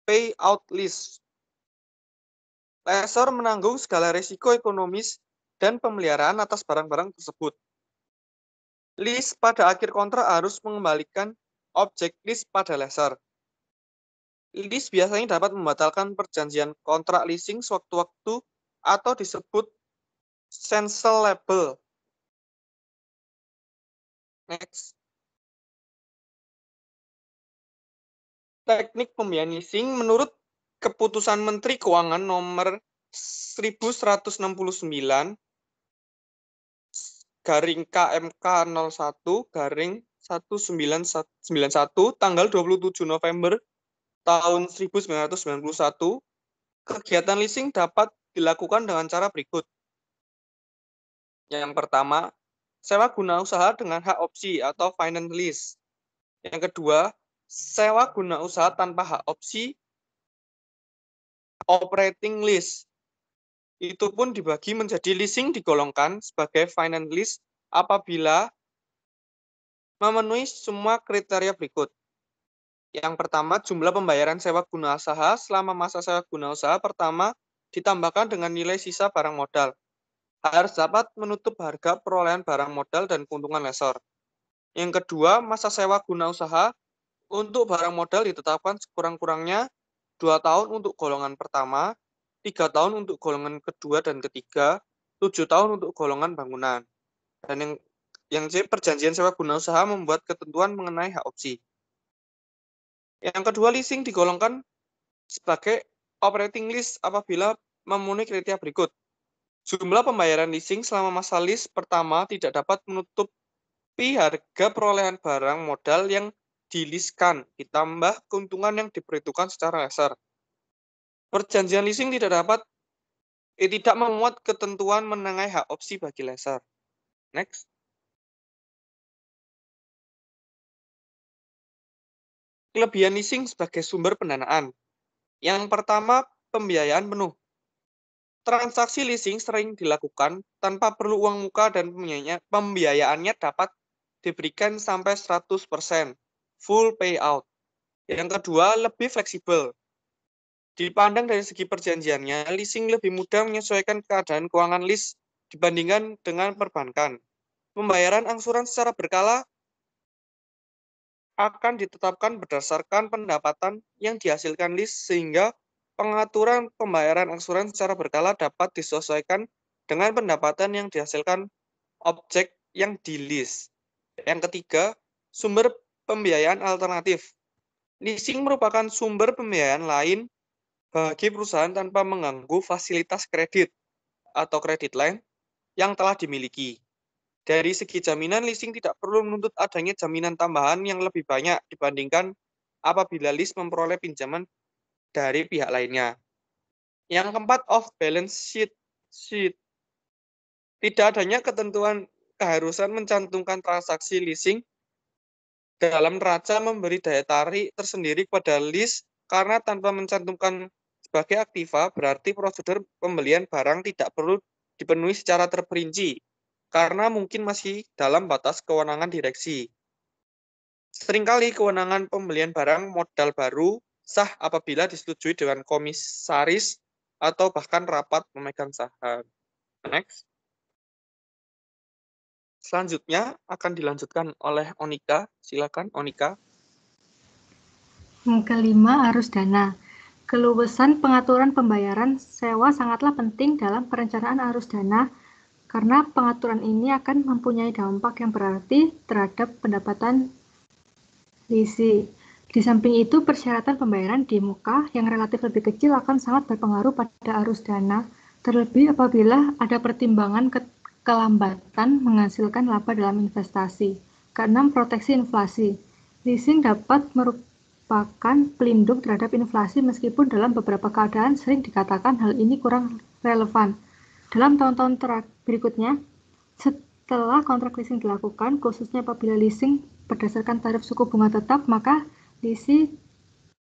payout list. lesor menanggung segala risiko ekonomis dan pemeliharaan atas barang-barang tersebut. List pada akhir kontrak harus mengembalikan objek list pada lesor List biasanya dapat membatalkan perjanjian kontrak leasing sewaktu-waktu atau disebut sensor label. Next. Teknik pembiayaan leasing menurut keputusan Menteri Keuangan nomor 1169 garing KMK 01 garing 1991 tanggal 27 November tahun 1991 kegiatan leasing dapat dilakukan dengan cara berikut yang pertama, sewa guna usaha dengan hak opsi atau finance lease. Yang kedua, sewa guna usaha tanpa hak opsi operating lease. Itu pun dibagi menjadi leasing digolongkan sebagai finance lease apabila memenuhi semua kriteria berikut. Yang pertama, jumlah pembayaran sewa guna usaha selama masa sewa guna usaha pertama ditambahkan dengan nilai sisa barang modal harus dapat menutup harga perolehan barang modal dan keuntungan lesor. Yang kedua, masa sewa guna usaha untuk barang modal ditetapkan sekurang-kurangnya 2 tahun untuk golongan pertama, 3 tahun untuk golongan kedua dan ketiga, 7 tahun untuk golongan bangunan. Dan yang yang C, perjanjian sewa guna usaha membuat ketentuan mengenai hak opsi. Yang kedua, leasing digolongkan sebagai operating lease apabila memenuhi kriteria berikut. Jumlah pembayaran leasing selama masa lease pertama tidak dapat menutupi harga perolehan barang modal yang diliskan, ditambah keuntungan yang diperhitungkan secara dasar. Perjanjian leasing tidak dapat eh, tidak memuat ketentuan menengahi hak opsi bagi laser. Next. Kelebihan leasing sebagai sumber pendanaan. Yang pertama, pembiayaan penuh. Transaksi leasing sering dilakukan tanpa perlu uang muka dan pembiayaannya dapat diberikan sampai 100% full payout. Yang kedua, lebih fleksibel. Dipandang dari segi perjanjiannya, leasing lebih mudah menyesuaikan keadaan keuangan lease dibandingkan dengan perbankan. Pembayaran angsuran secara berkala akan ditetapkan berdasarkan pendapatan yang dihasilkan lease sehingga pengaturan pembayaran angsuran secara berkala dapat disesuaikan dengan pendapatan yang dihasilkan objek yang di list. Yang ketiga, sumber pembiayaan alternatif. Leasing merupakan sumber pembiayaan lain bagi perusahaan tanpa mengganggu fasilitas kredit atau kredit lain yang telah dimiliki. Dari segi jaminan, leasing tidak perlu menuntut adanya jaminan tambahan yang lebih banyak dibandingkan apabila lease memperoleh pinjaman dari pihak lainnya. Yang keempat, off balance sheet. sheet. Tidak adanya ketentuan keharusan mencantumkan transaksi leasing dalam neraca memberi daya tarik tersendiri kepada list karena tanpa mencantumkan sebagai aktiva berarti prosedur pembelian barang tidak perlu dipenuhi secara terperinci karena mungkin masih dalam batas kewenangan direksi. Seringkali kewenangan pembelian barang modal baru sah apabila disetujui dengan Komisaris atau bahkan rapat pemegang saham. Next. Selanjutnya akan dilanjutkan oleh Onika. Silakan Onika. Yang kelima arus dana. Keluwesan pengaturan pembayaran sewa sangatlah penting dalam perencanaan arus dana karena pengaturan ini akan mempunyai dampak yang berarti terhadap pendapatan lisi. Di samping itu, persyaratan pembayaran di muka yang relatif lebih kecil akan sangat berpengaruh pada arus dana, terlebih apabila ada pertimbangan ke kelambatan menghasilkan laba dalam investasi. Keenam, proteksi inflasi. Leasing dapat merupakan pelindung terhadap inflasi meskipun dalam beberapa keadaan sering dikatakan hal ini kurang relevan. Dalam tahun-tahun berikutnya, setelah kontrak leasing dilakukan, khususnya apabila leasing berdasarkan tarif suku bunga tetap, maka lisi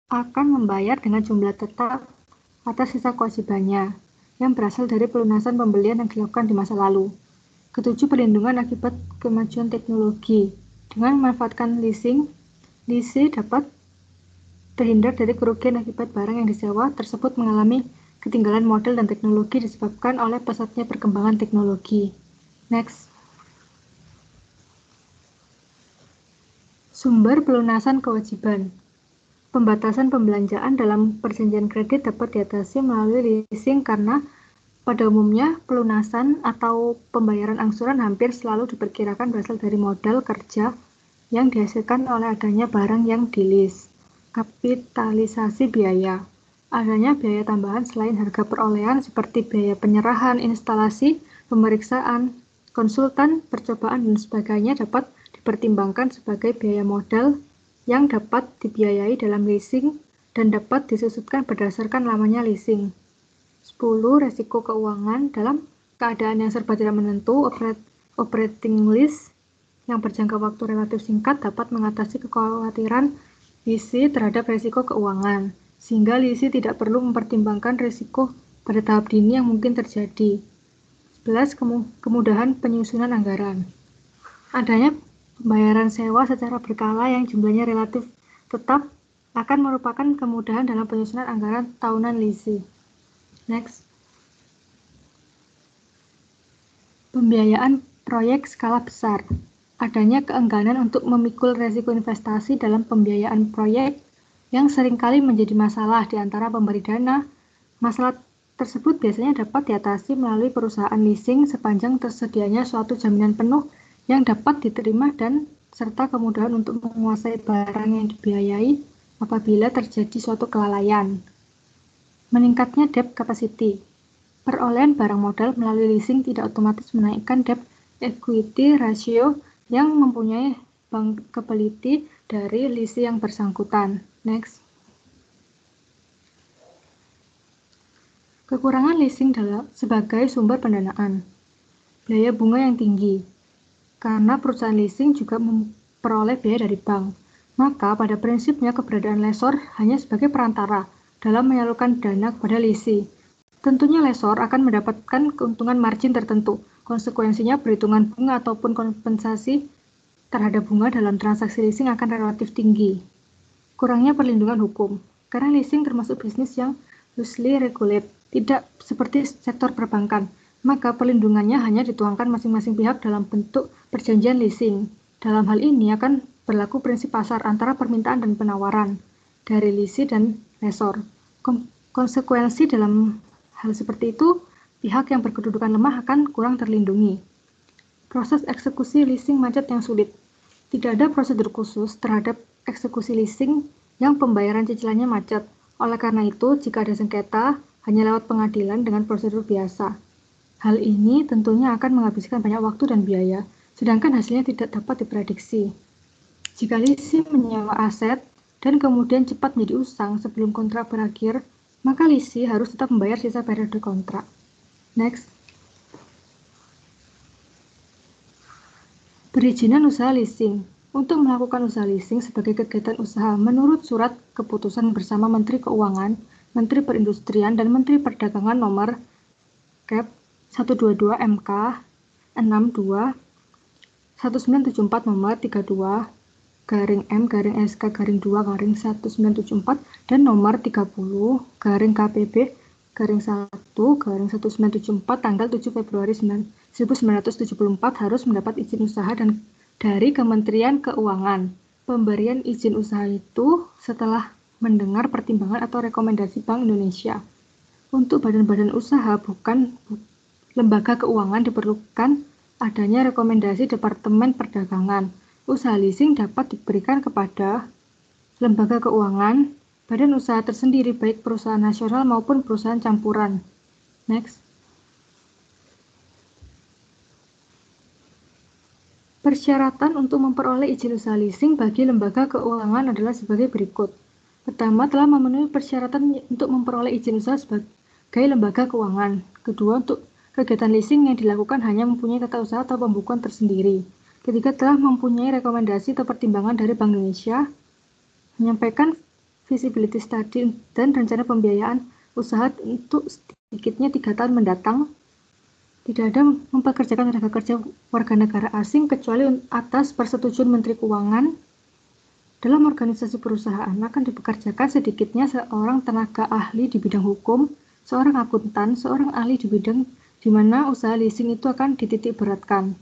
akan membayar dengan jumlah tetap atas sisa kewajibannya yang berasal dari pelunasan pembelian yang dilakukan di masa lalu. Ketujuh, perlindungan akibat kemajuan teknologi. Dengan memanfaatkan leasing, lisi dapat terhindar dari kerugian akibat barang yang disewa tersebut mengalami ketinggalan model dan teknologi disebabkan oleh pesatnya perkembangan teknologi. Next. Sumber pelunasan kewajiban. Pembatasan pembelanjaan dalam perjanjian kredit dapat diatasi melalui leasing karena pada umumnya pelunasan atau pembayaran angsuran hampir selalu diperkirakan berasal dari modal kerja yang dihasilkan oleh adanya barang yang dilis. Kapitalisasi biaya. Adanya biaya tambahan selain harga perolehan seperti biaya penyerahan, instalasi, pemeriksaan, konsultan, percobaan, dan sebagainya dapat dipertimbangkan sebagai biaya modal yang dapat dibiayai dalam leasing dan dapat disusutkan berdasarkan lamanya leasing. 10. Resiko keuangan dalam keadaan yang serba tidak menentu, operating lease yang berjangka waktu relatif singkat dapat mengatasi kekhawatiran lisi terhadap resiko keuangan, sehingga lisi tidak perlu mempertimbangkan resiko pada tahap dini yang mungkin terjadi. 11. Kemudahan penyusunan anggaran. Adanya Pembayaran sewa secara berkala yang jumlahnya relatif tetap akan merupakan kemudahan dalam penyusunan anggaran tahunan LISI. Next. Pembiayaan proyek skala besar. Adanya keengganan untuk memikul resiko investasi dalam pembiayaan proyek yang seringkali menjadi masalah di antara pemberi dana. Masalah tersebut biasanya dapat diatasi melalui perusahaan leasing sepanjang tersedianya suatu jaminan penuh yang dapat diterima dan serta kemudahan untuk menguasai barang yang dibiayai apabila terjadi suatu kelalaian. Meningkatnya debt capacity. Perolehan barang modal melalui leasing tidak otomatis menaikkan debt equity ratio yang mempunyai bankability dari leasing yang bersangkutan. Next. Kekurangan leasing dalam sebagai sumber pendanaan. Biaya bunga yang tinggi karena perusahaan leasing juga memperoleh biaya dari bank. Maka pada prinsipnya keberadaan lesor hanya sebagai perantara dalam menyalurkan dana kepada leasing. Tentunya lesor akan mendapatkan keuntungan margin tertentu. Konsekuensinya perhitungan bunga ataupun kompensasi terhadap bunga dalam transaksi leasing akan relatif tinggi. Kurangnya perlindungan hukum, karena leasing termasuk bisnis yang loosely regulated, tidak seperti sektor perbankan maka perlindungannya hanya dituangkan masing-masing pihak dalam bentuk perjanjian leasing. Dalam hal ini akan berlaku prinsip pasar antara permintaan dan penawaran dari leasing dan lesor. Konsekuensi dalam hal seperti itu, pihak yang berkedudukan lemah akan kurang terlindungi. Proses eksekusi leasing macet yang sulit. Tidak ada prosedur khusus terhadap eksekusi leasing yang pembayaran cicilannya macet. Oleh karena itu, jika ada sengketa, hanya lewat pengadilan dengan prosedur biasa. Hal ini tentunya akan menghabiskan banyak waktu dan biaya, sedangkan hasilnya tidak dapat diprediksi. Jika leasing menyewa aset dan kemudian cepat menjadi usang sebelum kontrak berakhir, maka lisi harus tetap membayar sisa periode kontrak. Next. Perizinan usaha leasing. Untuk melakukan usaha leasing sebagai kegiatan usaha menurut surat keputusan bersama Menteri Keuangan, Menteri Perindustrian, dan Menteri Perdagangan nomor CAP 122 MK 62 1974 nomor 32 garing M garing SK garing 2 garing 1974 dan nomor 30 garing KPB garing 1 garing 1974 tanggal 7 Februari 1974 harus mendapat izin usaha dan dari Kementerian Keuangan. Pemberian izin usaha itu setelah mendengar pertimbangan atau rekomendasi Bank Indonesia. Untuk badan-badan usaha bukan lembaga keuangan diperlukan adanya rekomendasi Departemen Perdagangan. Usaha leasing dapat diberikan kepada lembaga keuangan, badan usaha tersendiri baik perusahaan nasional maupun perusahaan campuran. Next. Persyaratan untuk memperoleh izin usaha leasing bagi lembaga keuangan adalah sebagai berikut. Pertama, telah memenuhi persyaratan untuk memperoleh izin usaha sebagai lembaga keuangan. Kedua, untuk Kegiatan leasing yang dilakukan hanya mempunyai tata usaha atau pembukuan tersendiri. Ketiga telah mempunyai rekomendasi atau pertimbangan dari Bank Indonesia, menyampaikan visibility study dan rencana pembiayaan usaha untuk sedikitnya tiga tahun mendatang. Tidak ada mempekerjakan tenaga kerja warga negara asing kecuali atas persetujuan Menteri Keuangan. Dalam organisasi perusahaan akan dipekerjakan sedikitnya seorang tenaga ahli di bidang hukum, seorang akuntan, seorang ahli di bidang di mana usaha leasing itu akan dititik beratkan.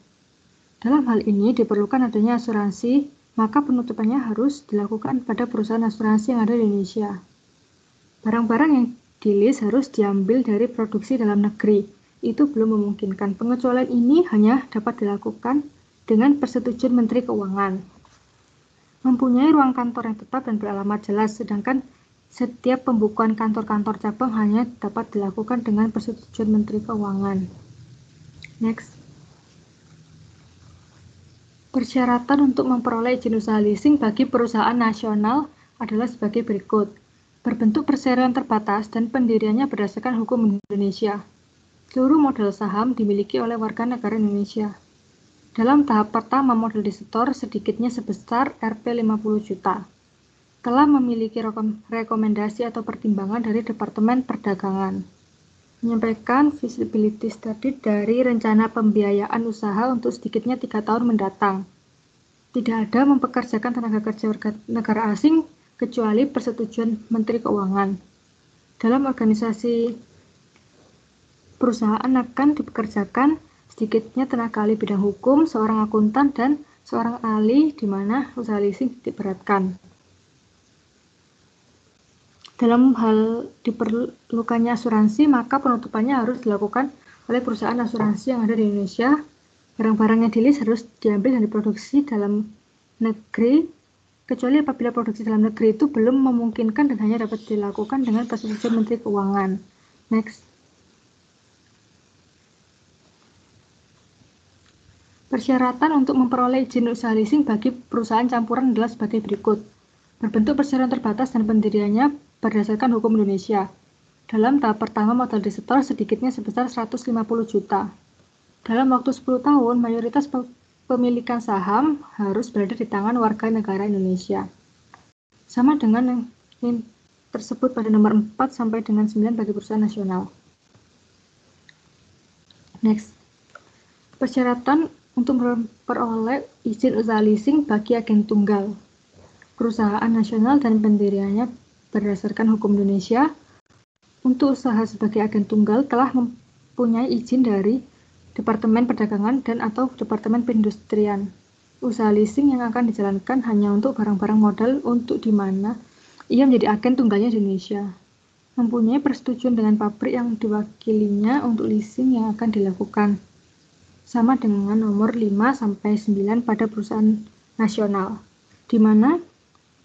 Dalam hal ini diperlukan adanya asuransi, maka penutupannya harus dilakukan pada perusahaan asuransi yang ada di Indonesia. Barang-barang yang dilis harus diambil dari produksi dalam negeri. Itu belum memungkinkan. Pengecualian ini hanya dapat dilakukan dengan persetujuan Menteri Keuangan. Mempunyai ruang kantor yang tetap dan beralamat jelas, sedangkan setiap pembukaan kantor-kantor cabang hanya dapat dilakukan dengan persetujuan Menteri Keuangan. Next. Persyaratan untuk memperoleh izin usaha leasing bagi perusahaan nasional adalah sebagai berikut. Berbentuk perseroan terbatas dan pendiriannya berdasarkan hukum Indonesia. Seluruh modal saham dimiliki oleh warga negara Indonesia. Dalam tahap pertama modal disetor sedikitnya sebesar Rp 50 juta telah memiliki rekomendasi atau pertimbangan dari Departemen Perdagangan. Menyampaikan visibility study dari rencana pembiayaan usaha untuk sedikitnya tiga tahun mendatang. Tidak ada mempekerjakan tenaga kerja negara asing kecuali persetujuan Menteri Keuangan. Dalam organisasi perusahaan akan dipekerjakan sedikitnya tenaga ahli bidang hukum, seorang akuntan, dan seorang ahli di mana usaha leasing diberatkan. Dalam hal diperlukannya asuransi, maka penutupannya harus dilakukan oleh perusahaan asuransi yang ada di Indonesia. Barang-barang yang dilis harus diambil dan diproduksi dalam negeri, kecuali apabila produksi dalam negeri itu belum memungkinkan dan hanya dapat dilakukan dengan persetujuan Menteri Keuangan. Next. Persyaratan untuk memperoleh izin usaha leasing bagi perusahaan campuran adalah sebagai berikut. Berbentuk persyaratan terbatas dan pendiriannya berdasarkan hukum Indonesia. Dalam tahap pertama modal disetor sedikitnya sebesar 150 juta. Dalam waktu 10 tahun, mayoritas pemilikan saham harus berada di tangan warga negara Indonesia. Sama dengan yang, tersebut pada nomor 4 sampai dengan 9 bagi perusahaan nasional. Next. Persyaratan untuk memperoleh izin usaha leasing bagi agen tunggal, perusahaan nasional dan pendiriannya berdasarkan hukum Indonesia untuk usaha sebagai agen tunggal telah mempunyai izin dari Departemen Perdagangan dan atau Departemen Perindustrian. Usaha leasing yang akan dijalankan hanya untuk barang-barang modal untuk di mana ia menjadi agen tunggalnya di Indonesia. Mempunyai persetujuan dengan pabrik yang diwakilinya untuk leasing yang akan dilakukan. Sama dengan nomor 5 sampai 9 pada perusahaan nasional, di mana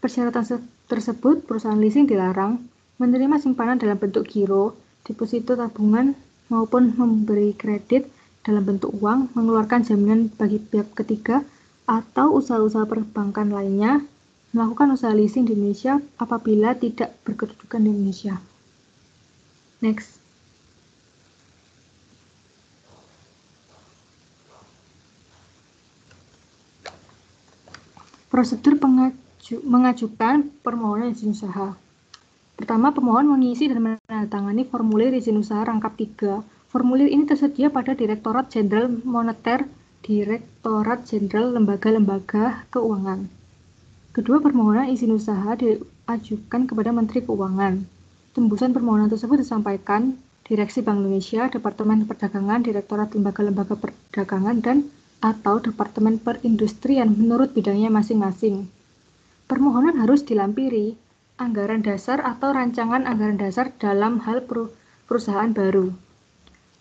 persyaratan tersebut, perusahaan leasing dilarang menerima simpanan dalam bentuk giro, deposito tabungan, maupun memberi kredit dalam bentuk uang, mengeluarkan jaminan bagi pihak ketiga, atau usaha-usaha perbankan lainnya melakukan usaha leasing di Indonesia apabila tidak berkedudukan di Indonesia. Next. Prosedur pengajuan mengajukan permohonan izin usaha. Pertama, pemohon mengisi dan menandatangani formulir izin usaha rangkap 3. Formulir ini tersedia pada Direktorat Jenderal Moneter Direktorat Jenderal Lembaga-Lembaga Keuangan. Kedua, permohonan izin usaha diajukan kepada Menteri Keuangan. Tembusan permohonan tersebut disampaikan Direksi Bank Indonesia, Departemen Perdagangan, Direktorat Lembaga-Lembaga Perdagangan, dan atau Departemen Perindustrian menurut bidangnya masing-masing. Permohonan harus dilampiri anggaran dasar atau rancangan anggaran dasar dalam hal perusahaan baru.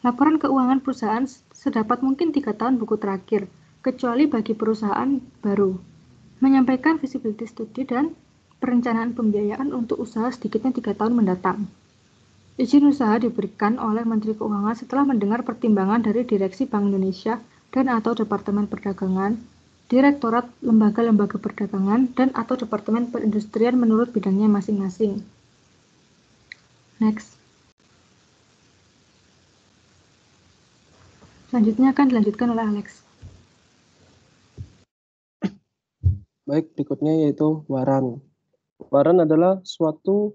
Laporan keuangan perusahaan sedapat mungkin tiga tahun buku terakhir, kecuali bagi perusahaan baru. Menyampaikan visibility study dan perencanaan pembiayaan untuk usaha sedikitnya tiga tahun mendatang. Izin usaha diberikan oleh Menteri Keuangan setelah mendengar pertimbangan dari Direksi Bank Indonesia dan atau Departemen Perdagangan direktorat lembaga-lembaga perdagangan, dan atau departemen perindustrian menurut bidangnya masing-masing. Next. Selanjutnya akan dilanjutkan oleh Alex. Baik, berikutnya yaitu waran. Waran adalah suatu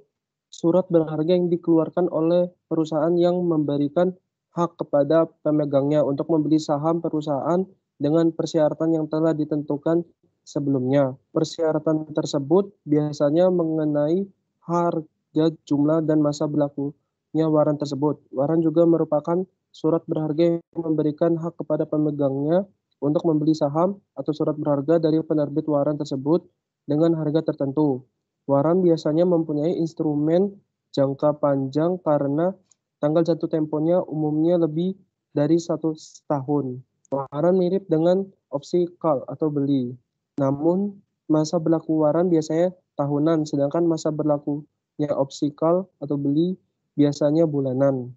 surat berharga yang dikeluarkan oleh perusahaan yang memberikan hak kepada pemegangnya untuk membeli saham perusahaan dengan persyaratan yang telah ditentukan sebelumnya. Persyaratan tersebut biasanya mengenai harga, jumlah, dan masa berlakunya waran tersebut. Waran juga merupakan surat berharga yang memberikan hak kepada pemegangnya untuk membeli saham atau surat berharga dari penerbit waran tersebut dengan harga tertentu. Waran biasanya mempunyai instrumen jangka panjang karena tanggal jatuh temponya umumnya lebih dari satu tahun. Waran mirip dengan opsi call atau beli. Namun, masa berlaku waran biasanya tahunan, sedangkan masa berlakunya opsi call atau beli biasanya bulanan.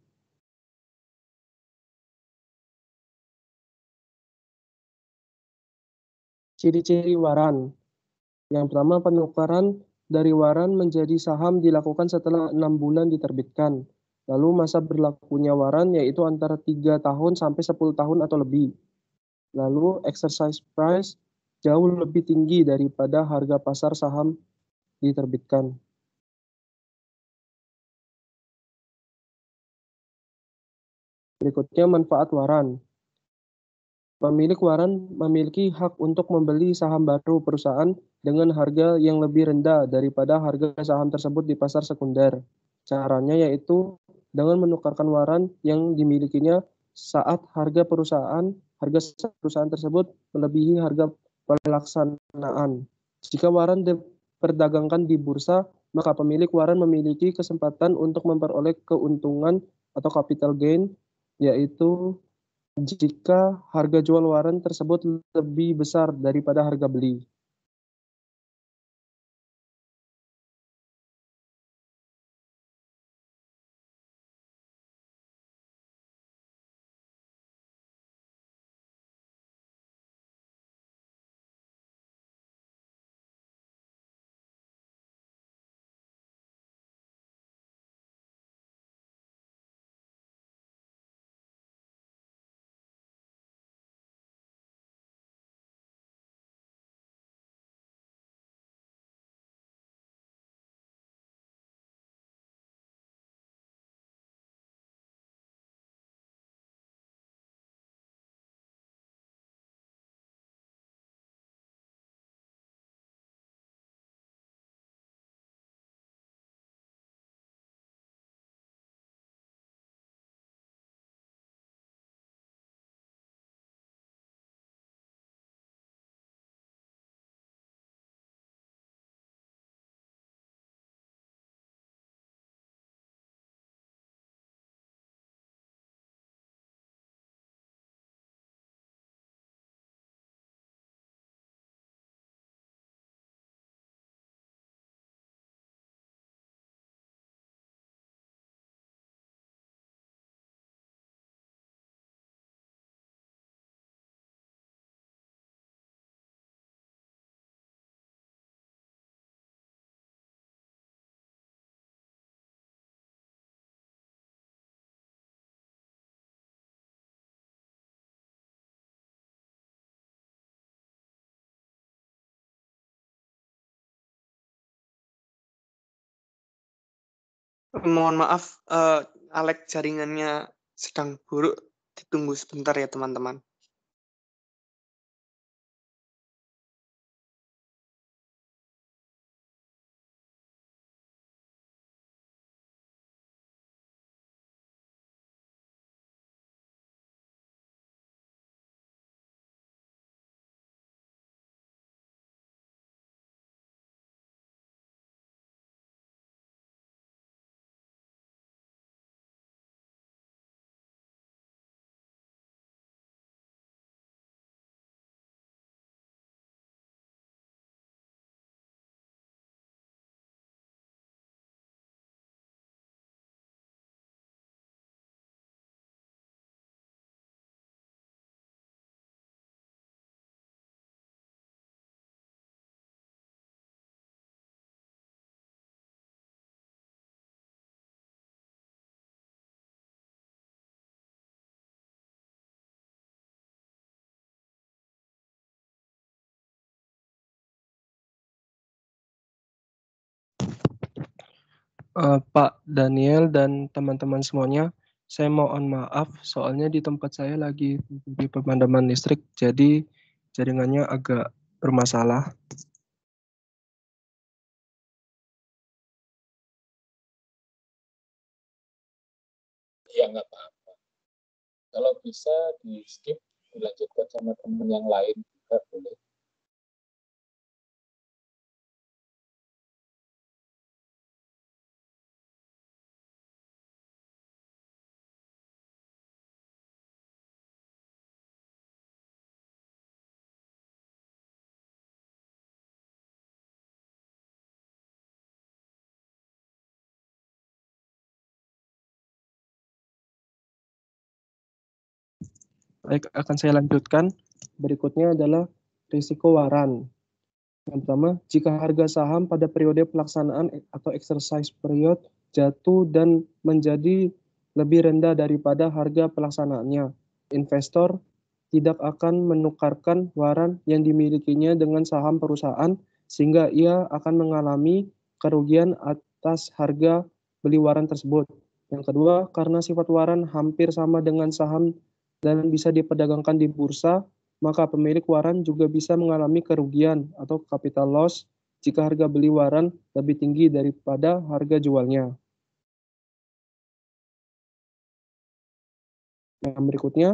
Ciri-ciri waran. Yang pertama, penukaran dari waran menjadi saham dilakukan setelah enam bulan diterbitkan. Lalu masa berlakunya waran yaitu antara 3 tahun sampai 10 tahun atau lebih. Lalu exercise price jauh lebih tinggi daripada harga pasar saham diterbitkan. Berikutnya manfaat waran. Pemilik waran memiliki hak untuk membeli saham baru perusahaan dengan harga yang lebih rendah daripada harga saham tersebut di pasar sekunder. Caranya yaitu dengan menukarkan waran yang dimilikinya saat harga perusahaan harga perusahaan tersebut melebihi harga pelaksanaan. Jika waran diperdagangkan di bursa, maka pemilik waran memiliki kesempatan untuk memperoleh keuntungan atau capital gain, yaitu jika harga jual waran tersebut lebih besar daripada harga beli. Mohon maaf, uh, eh, Alek jaringannya sedang buruk. Ditunggu sebentar ya teman-teman. uh, Pak Daniel dan teman-teman semuanya, saya mohon maaf soalnya di tempat saya lagi di pemadaman listrik, jadi jaringannya agak bermasalah. Iya, nggak apa-apa. Kalau bisa di-skip, dilanjutkan sama teman yang lain juga boleh. akan saya lanjutkan. Berikutnya adalah risiko waran. Yang pertama, jika harga saham pada periode pelaksanaan atau exercise period jatuh dan menjadi lebih rendah daripada harga pelaksanaannya, investor tidak akan menukarkan waran yang dimilikinya dengan saham perusahaan sehingga ia akan mengalami kerugian atas harga beli waran tersebut. Yang kedua, karena sifat waran hampir sama dengan saham dan bisa diperdagangkan di bursa, maka pemilik waran juga bisa mengalami kerugian atau capital loss jika harga beli waran lebih tinggi daripada harga jualnya. Yang berikutnya,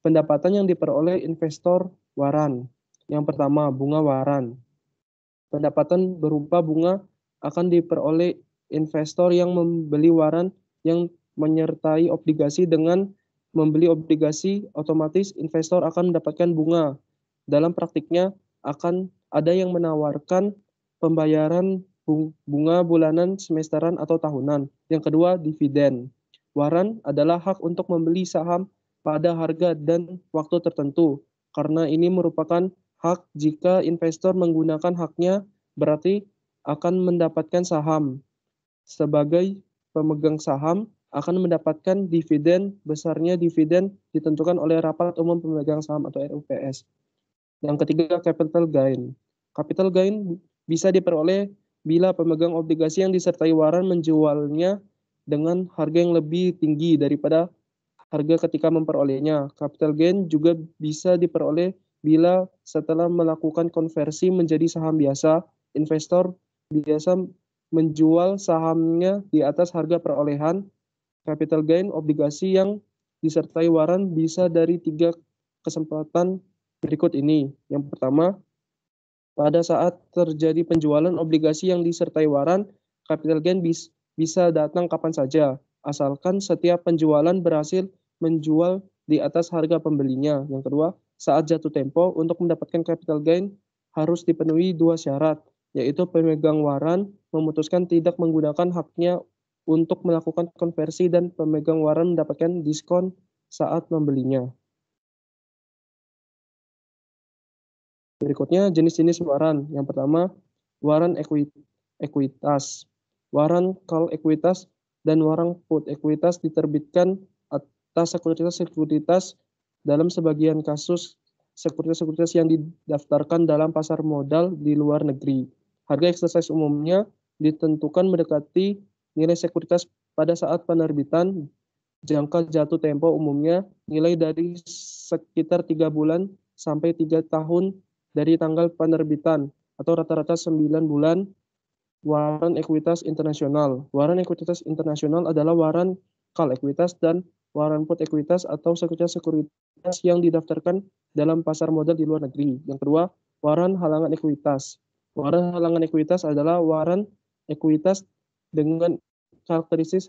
pendapatan yang diperoleh investor waran. Yang pertama, bunga waran. Pendapatan berupa bunga akan diperoleh investor yang membeli waran yang menyertai obligasi dengan membeli obligasi, otomatis investor akan mendapatkan bunga. Dalam praktiknya, akan ada yang menawarkan pembayaran bunga bulanan, semesteran, atau tahunan. Yang kedua, dividen. Waran adalah hak untuk membeli saham pada harga dan waktu tertentu. Karena ini merupakan hak jika investor menggunakan haknya, berarti akan mendapatkan saham. Sebagai pemegang saham, akan mendapatkan dividen besarnya dividen ditentukan oleh rapat umum pemegang saham atau RUPS. Yang ketiga capital gain. Capital gain bisa diperoleh bila pemegang obligasi yang disertai waran menjualnya dengan harga yang lebih tinggi daripada harga ketika memperolehnya. Capital gain juga bisa diperoleh bila setelah melakukan konversi menjadi saham biasa, investor biasa menjual sahamnya di atas harga perolehan Capital gain obligasi yang disertai waran bisa dari tiga kesempatan berikut ini. Yang pertama, pada saat terjadi penjualan obligasi yang disertai waran, capital gain bis, bisa datang kapan saja, asalkan setiap penjualan berhasil menjual di atas harga pembelinya. Yang kedua, saat jatuh tempo untuk mendapatkan capital gain harus dipenuhi dua syarat, yaitu pemegang waran memutuskan tidak menggunakan haknya untuk melakukan konversi dan pemegang waran mendapatkan diskon saat membelinya. Berikutnya jenis-jenis waran. Yang pertama, waran ekuitas. Waran call ekuitas dan waran put ekuitas diterbitkan atas sekuritas-sekuritas dalam sebagian kasus sekuritas-sekuritas yang didaftarkan dalam pasar modal di luar negeri. Harga eksersis umumnya ditentukan mendekati nilai sekuritas pada saat penerbitan jangka jatuh tempo umumnya nilai dari sekitar tiga bulan sampai tiga tahun dari tanggal penerbitan atau rata-rata 9 bulan waran ekuitas internasional. Waran ekuitas internasional adalah waran kal ekuitas dan waran put ekuitas atau sekuritas sekuritas yang didaftarkan dalam pasar modal di luar negeri. Yang kedua, waran halangan ekuitas. Waran halangan ekuitas adalah waran ekuitas dengan karakteristik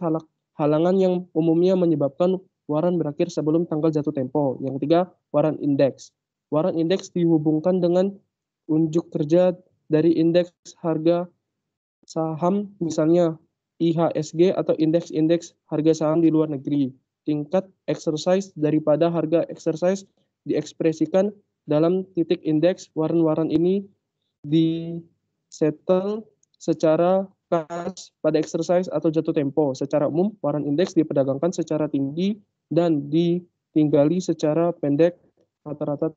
halangan yang umumnya menyebabkan waran berakhir sebelum tanggal jatuh tempo. Yang ketiga, waran indeks. Waran indeks dihubungkan dengan unjuk kerja dari indeks harga saham, misalnya IHSG atau indeks-indeks harga saham di luar negeri. Tingkat exercise daripada harga exercise diekspresikan dalam titik indeks waran-waran ini disetel secara kas pada exercise atau jatuh tempo. Secara umum, waran indeks diperdagangkan secara tinggi dan ditinggali secara pendek rata-rata.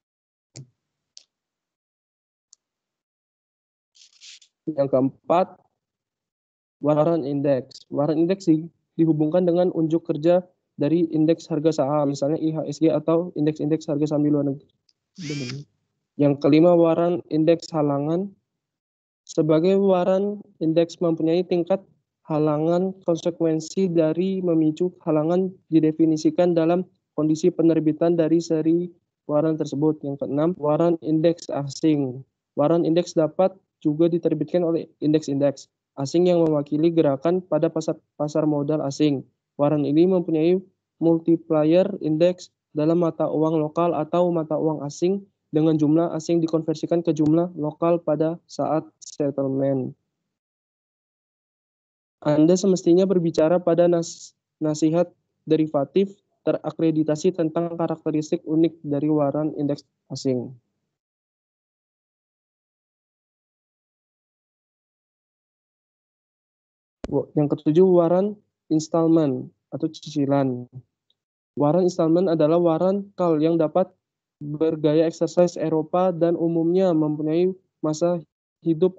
Yang keempat, waran indeks. Waran indeks dihubungkan dengan unjuk kerja dari indeks harga saham, misalnya IHSG atau indeks-indeks harga saham di luar negeri. Yang kelima, waran indeks halangan sebagai waran, indeks mempunyai tingkat halangan konsekuensi dari memicu halangan didefinisikan dalam kondisi penerbitan dari seri waran tersebut. Yang keenam, waran indeks asing. Waran indeks dapat juga diterbitkan oleh indeks-indeks asing yang mewakili gerakan pada pasar, pasar modal asing. Waran ini mempunyai multiplier indeks dalam mata uang lokal atau mata uang asing dengan jumlah asing dikonversikan ke jumlah lokal pada saat settlement. Anda semestinya berbicara pada nas nasihat derivatif terakreditasi tentang karakteristik unik dari waran indeks asing. Yang ketujuh, waran installment atau cicilan. Waran installment adalah waran kal yang dapat bergaya exercise Eropa dan umumnya mempunyai masa hidup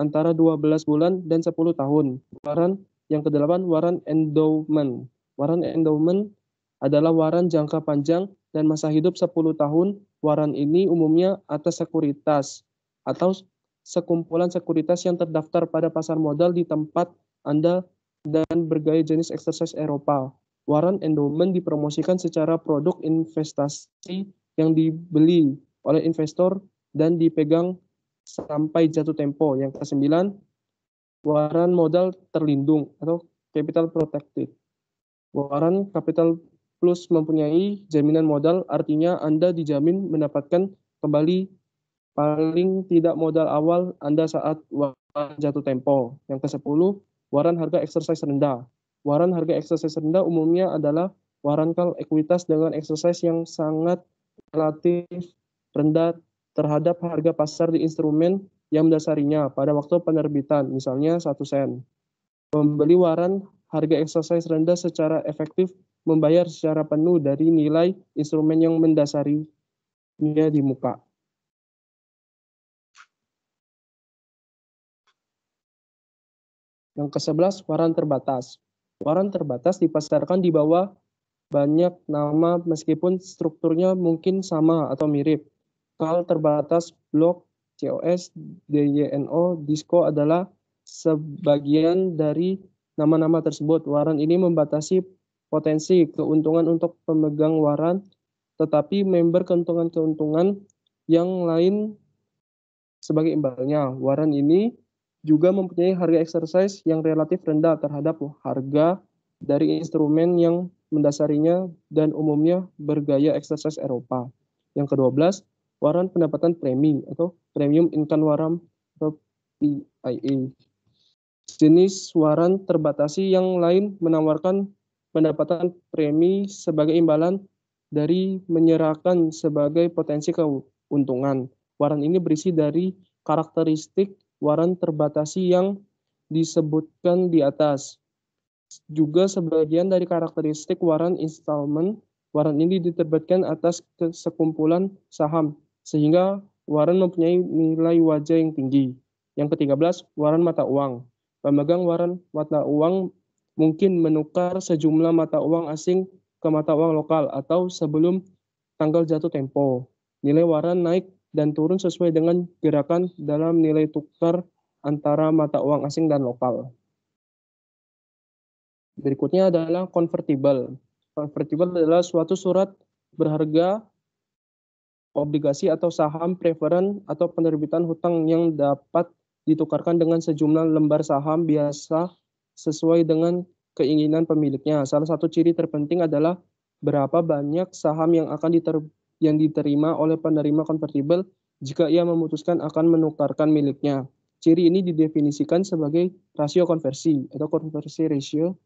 antara 12 bulan dan 10 tahun. Waran yang kedelapan, waran endowment. Waran endowment adalah waran jangka panjang dan masa hidup 10 tahun. Waran ini umumnya atas sekuritas atau sekumpulan sekuritas yang terdaftar pada pasar modal di tempat Anda dan bergaya jenis exercise Eropa. Waran endowment dipromosikan secara produk investasi yang dibeli oleh investor dan dipegang sampai jatuh tempo. Yang kesembilan, waran modal terlindung atau capital protected. Waran capital plus mempunyai jaminan modal, artinya Anda dijamin mendapatkan kembali paling tidak modal awal Anda saat waran jatuh tempo. Yang ke-10, waran harga exercise rendah. Waran harga exercise rendah umumnya adalah waran kal ekuitas dengan exercise yang sangat relatif rendah terhadap harga pasar di instrumen yang mendasarinya pada waktu penerbitan, misalnya satu sen. Pembeli waran harga exercise rendah secara efektif membayar secara penuh dari nilai instrumen yang mendasarinya di muka. Yang ke-11, waran terbatas. Waran terbatas dipasarkan di bawah banyak nama meskipun strukturnya mungkin sama atau mirip. Kal terbatas blok COS, DYNO, DISCO adalah sebagian dari nama-nama tersebut. Waran ini membatasi potensi keuntungan untuk pemegang waran, tetapi member keuntungan-keuntungan yang lain sebagai imbalnya. Waran ini juga mempunyai harga exercise yang relatif rendah terhadap harga dari instrumen yang mendasarinya dan umumnya bergaya eksersis Eropa. Yang ke-12, waran pendapatan premi atau premium income waran atau PIA. Jenis waran terbatasi yang lain menawarkan pendapatan premi sebagai imbalan dari menyerahkan sebagai potensi keuntungan. Waran ini berisi dari karakteristik waran terbatasi yang disebutkan di atas juga sebagian dari karakteristik waran installment. Waran ini diterbitkan atas sekumpulan saham, sehingga waran mempunyai nilai wajah yang tinggi. Yang ke-13, waran mata uang. Pemegang waran mata uang mungkin menukar sejumlah mata uang asing ke mata uang lokal atau sebelum tanggal jatuh tempo. Nilai waran naik dan turun sesuai dengan gerakan dalam nilai tukar antara mata uang asing dan lokal. Berikutnya adalah convertible. Convertible adalah suatu surat berharga obligasi atau saham preferen atau penerbitan hutang yang dapat ditukarkan dengan sejumlah lembar saham biasa sesuai dengan keinginan pemiliknya. Salah satu ciri terpenting adalah berapa banyak saham yang akan diter yang diterima oleh penerima convertible jika ia memutuskan akan menukarkan miliknya. Ciri ini didefinisikan sebagai rasio konversi atau konversi ratio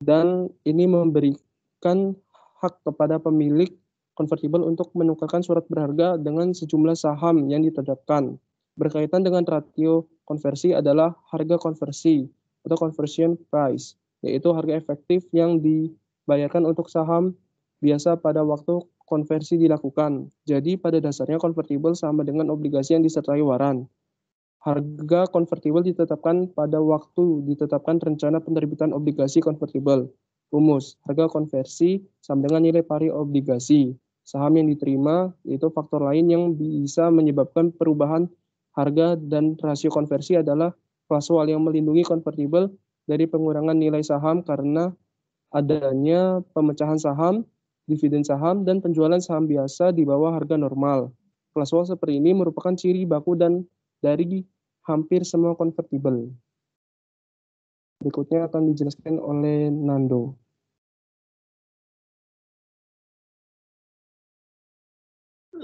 dan ini memberikan hak kepada pemilik convertible untuk menukarkan surat berharga dengan sejumlah saham yang diterapkan. Berkaitan dengan ratio konversi adalah harga konversi atau conversion price, yaitu harga efektif yang dibayarkan untuk saham biasa pada waktu konversi dilakukan. Jadi pada dasarnya convertible sama dengan obligasi yang disertai waran. Harga convertible ditetapkan pada waktu ditetapkan rencana penerbitan obligasi convertible. Rumus, harga konversi sama dengan nilai pari obligasi. Saham yang diterima yaitu faktor lain yang bisa menyebabkan perubahan harga dan rasio konversi adalah klausul yang melindungi convertible dari pengurangan nilai saham karena adanya pemecahan saham, dividen saham, dan penjualan saham biasa di bawah harga normal. Klausul seperti ini merupakan ciri baku dan dari hampir semua convertible. Berikutnya akan dijelaskan oleh Nando.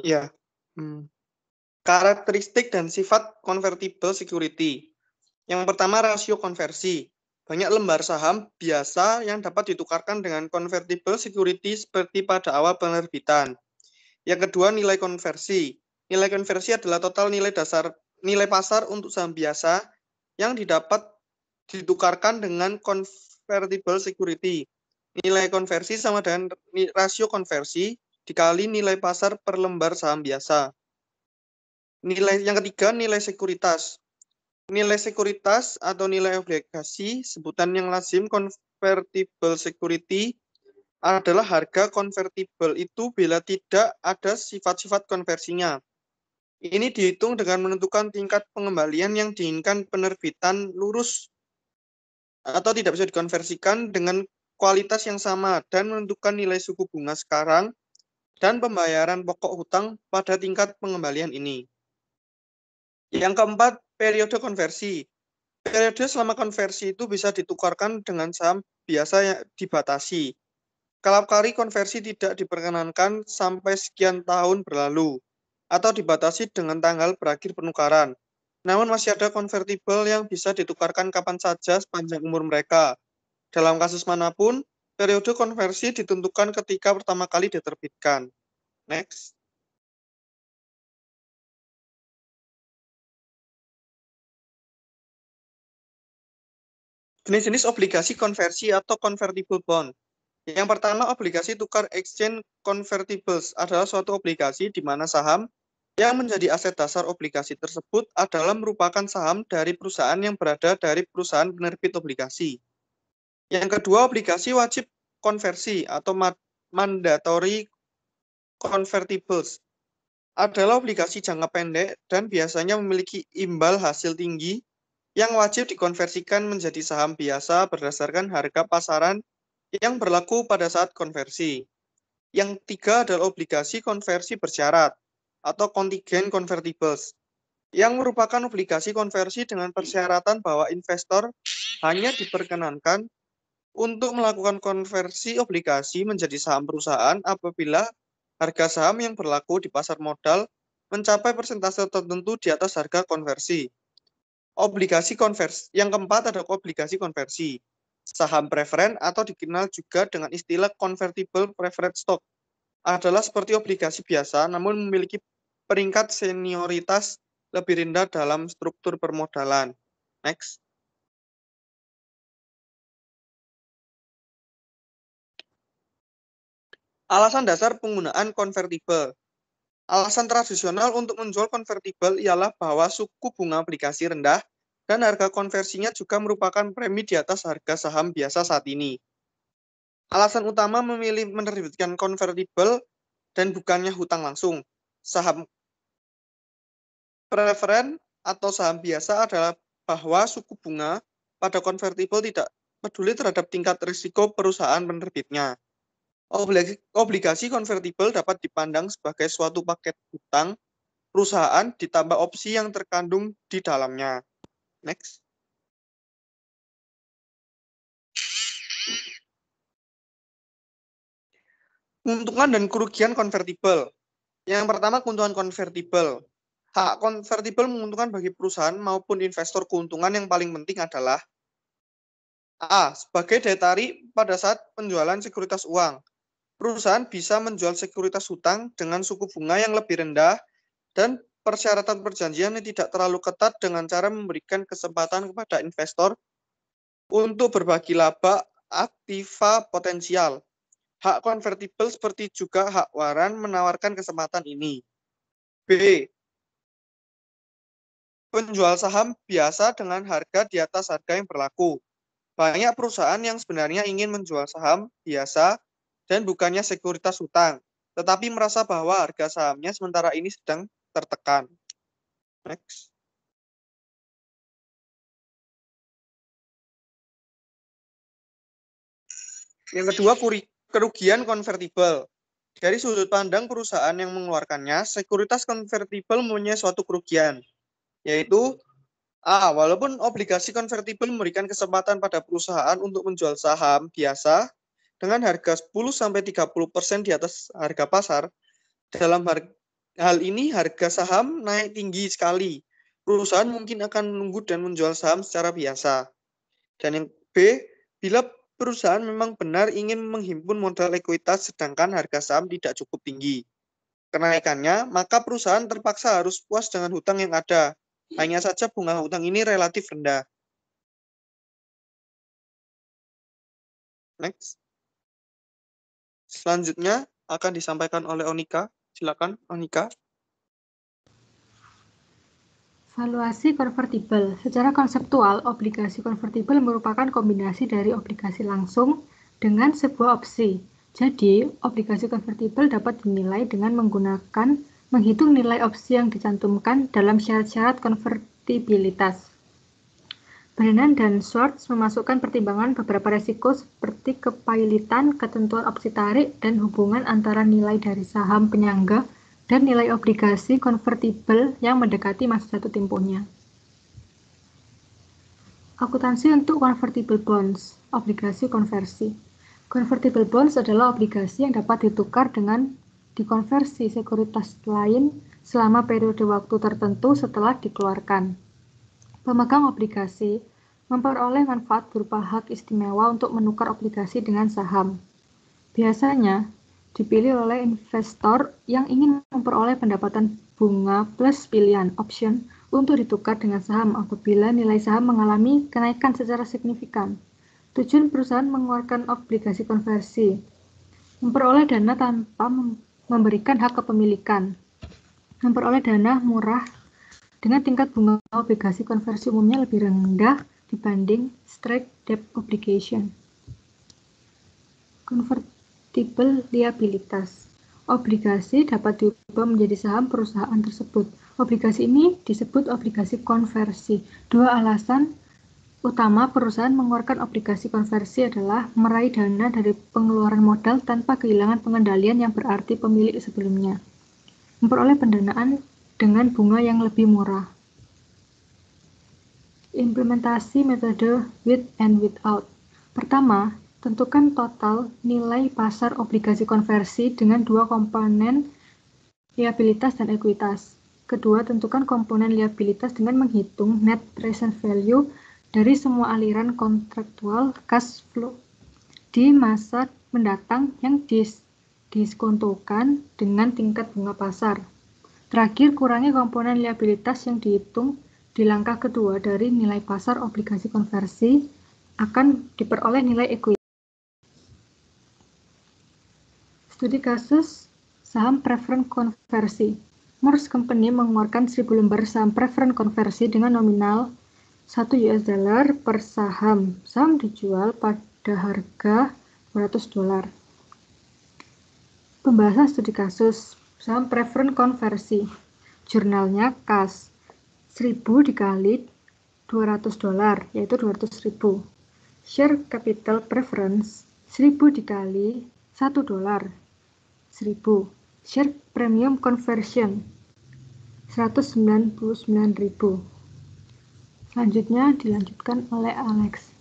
Ya. Hmm. Karakteristik dan sifat convertible security. Yang pertama rasio konversi. Banyak lembar saham biasa yang dapat ditukarkan dengan convertible security seperti pada awal penerbitan. Yang kedua nilai konversi. Nilai konversi adalah total nilai dasar nilai pasar untuk saham biasa yang didapat ditukarkan dengan convertible security. Nilai konversi sama dengan rasio konversi dikali nilai pasar per lembar saham biasa. Nilai yang ketiga nilai sekuritas. Nilai sekuritas atau nilai obligasi sebutan yang lazim convertible security adalah harga convertible itu bila tidak ada sifat-sifat konversinya. Ini dihitung dengan menentukan tingkat pengembalian yang diinginkan penerbitan lurus atau tidak bisa dikonversikan dengan kualitas yang sama dan menentukan nilai suku bunga sekarang dan pembayaran pokok hutang pada tingkat pengembalian ini. Yang keempat, periode konversi. Periode selama konversi itu bisa ditukarkan dengan saham biasa yang dibatasi. kalau kari konversi tidak diperkenankan sampai sekian tahun berlalu atau dibatasi dengan tanggal berakhir penukaran. Namun masih ada convertible yang bisa ditukarkan kapan saja sepanjang umur mereka. Dalam kasus manapun, periode konversi ditentukan ketika pertama kali diterbitkan. Next. jenis-jenis obligasi konversi atau convertible bond. Yang pertama, obligasi tukar exchange convertibles adalah suatu obligasi di mana saham yang menjadi aset dasar obligasi tersebut adalah merupakan saham dari perusahaan yang berada dari perusahaan penerbit obligasi. Yang kedua, obligasi wajib konversi atau mandatory convertibles adalah obligasi jangka pendek dan biasanya memiliki imbal hasil tinggi yang wajib dikonversikan menjadi saham biasa berdasarkan harga pasaran yang berlaku pada saat konversi. Yang tiga adalah obligasi konversi bersyarat atau kontigen convertibles yang merupakan obligasi konversi dengan persyaratan bahwa investor hanya diperkenankan untuk melakukan konversi obligasi menjadi saham perusahaan apabila harga saham yang berlaku di pasar modal mencapai persentase tertentu di atas harga konversi. Obligasi konversi yang keempat adalah obligasi konversi saham preferen atau dikenal juga dengan istilah convertible preferred stock adalah seperti obligasi biasa namun memiliki peringkat senioritas lebih rendah dalam struktur permodalan. Next. Alasan dasar penggunaan convertible. Alasan tradisional untuk menjual convertible ialah bahwa suku bunga aplikasi rendah dan harga konversinya juga merupakan premi di atas harga saham biasa saat ini. Alasan utama memilih menerbitkan convertible dan bukannya hutang langsung. Saham Preferen atau saham biasa adalah bahwa suku bunga pada convertible tidak peduli terhadap tingkat risiko perusahaan penerbitnya. Obligasi convertible dapat dipandang sebagai suatu paket hutang perusahaan ditambah opsi yang terkandung di dalamnya. Next. Keuntungan dan kerugian convertible. Yang pertama keuntungan convertible. Hak konvertibel menguntungkan bagi perusahaan maupun investor keuntungan yang paling penting adalah A. Sebagai daya tarik pada saat penjualan sekuritas uang. Perusahaan bisa menjual sekuritas hutang dengan suku bunga yang lebih rendah dan persyaratan perjanjian yang tidak terlalu ketat dengan cara memberikan kesempatan kepada investor untuk berbagi laba aktiva potensial. Hak konvertibel seperti juga hak waran menawarkan kesempatan ini. B penjual saham biasa dengan harga di atas harga yang berlaku. Banyak perusahaan yang sebenarnya ingin menjual saham biasa dan bukannya sekuritas utang, tetapi merasa bahwa harga sahamnya sementara ini sedang tertekan. Next. Yang kedua, kerugian konvertibel. Dari sudut pandang perusahaan yang mengeluarkannya, sekuritas konvertibel mempunyai suatu kerugian, yaitu A. Walaupun obligasi konvertibel memberikan kesempatan pada perusahaan untuk menjual saham biasa dengan harga 10-30% di atas harga pasar, dalam hal ini harga saham naik tinggi sekali. Perusahaan mungkin akan menunggu dan menjual saham secara biasa. Dan yang B, bila perusahaan memang benar ingin menghimpun modal ekuitas sedangkan harga saham tidak cukup tinggi. Kenaikannya, maka perusahaan terpaksa harus puas dengan hutang yang ada hanya saja bunga hutang ini relatif rendah. Next. Selanjutnya akan disampaikan oleh Onika. Silakan Onika. Valuasi konvertibel. Secara konseptual, obligasi konvertibel merupakan kombinasi dari obligasi langsung dengan sebuah opsi. Jadi, obligasi konvertibel dapat dinilai dengan menggunakan menghitung nilai opsi yang dicantumkan dalam syarat-syarat konvertibilitas. Brennan dan Schwartz memasukkan pertimbangan beberapa resiko seperti kepailitan, ketentuan opsi tarik, dan hubungan antara nilai dari saham penyangga dan nilai obligasi konvertibel yang mendekati masa jatuh tempohnya. Akuntansi untuk convertible bonds, obligasi konversi. Convertible bonds adalah obligasi yang dapat ditukar dengan dikonversi sekuritas lain selama periode waktu tertentu setelah dikeluarkan. Pemegang obligasi memperoleh manfaat berupa hak istimewa untuk menukar obligasi dengan saham. Biasanya dipilih oleh investor yang ingin memperoleh pendapatan bunga plus pilihan option untuk ditukar dengan saham apabila nilai saham mengalami kenaikan secara signifikan. Tujuan perusahaan mengeluarkan obligasi konversi memperoleh dana tanpa memberikan hak kepemilikan, memperoleh dana murah dengan tingkat bunga obligasi konversi umumnya lebih rendah dibanding straight debt obligation. Convertible liabilitas. Obligasi dapat diubah menjadi saham perusahaan tersebut. Obligasi ini disebut obligasi konversi. Dua alasan utama perusahaan mengeluarkan obligasi konversi adalah meraih dana dari pengeluaran modal tanpa kehilangan pengendalian yang berarti pemilik sebelumnya. Memperoleh pendanaan dengan bunga yang lebih murah. Implementasi metode with and without. Pertama, tentukan total nilai pasar obligasi konversi dengan dua komponen liabilitas dan ekuitas. Kedua, tentukan komponen liabilitas dengan menghitung net present value dari semua aliran kontraktual cash flow di masa mendatang yang dis diskontokan dengan tingkat bunga pasar. Terakhir, kurangi komponen liabilitas yang dihitung di langkah kedua dari nilai pasar obligasi konversi akan diperoleh nilai equity. Studi kasus saham preferen konversi. Morse Company mengeluarkan 1000 lembar saham preferen konversi dengan nominal 1 US dollar per saham. Saham dijual pada harga 100 dolar. Pembahasan studi kasus saham preferen konversi. Jurnalnya KAS. 1000 dikali 200 dolar, yaitu 200.000. Share capital preference 1000 dikali 1 dolar, 1000. Share premium conversion 199.000. Selanjutnya dilanjutkan oleh Alex.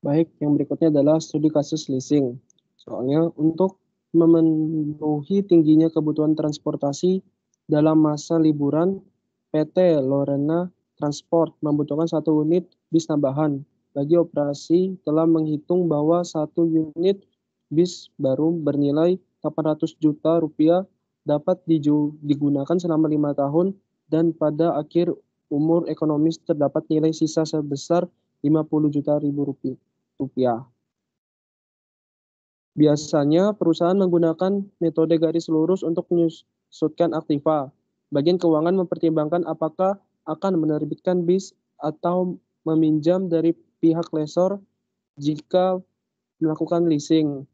Baik, yang berikutnya adalah studi kasus leasing. Soalnya untuk memenuhi tingginya kebutuhan transportasi dalam masa liburan, PT Lorena Transport membutuhkan satu unit bis tambahan. Bagi operasi telah menghitung bahwa satu unit bis baru bernilai 800 juta rupiah dapat digunakan selama lima tahun dan pada akhir umur ekonomis terdapat nilai sisa sebesar 50 juta ribu rupiah. Biasanya perusahaan menggunakan metode garis lurus untuk menyusutkan aktiva. Bagian keuangan mempertimbangkan apakah akan menerbitkan bis atau meminjam dari pihak lesor jika melakukan leasing.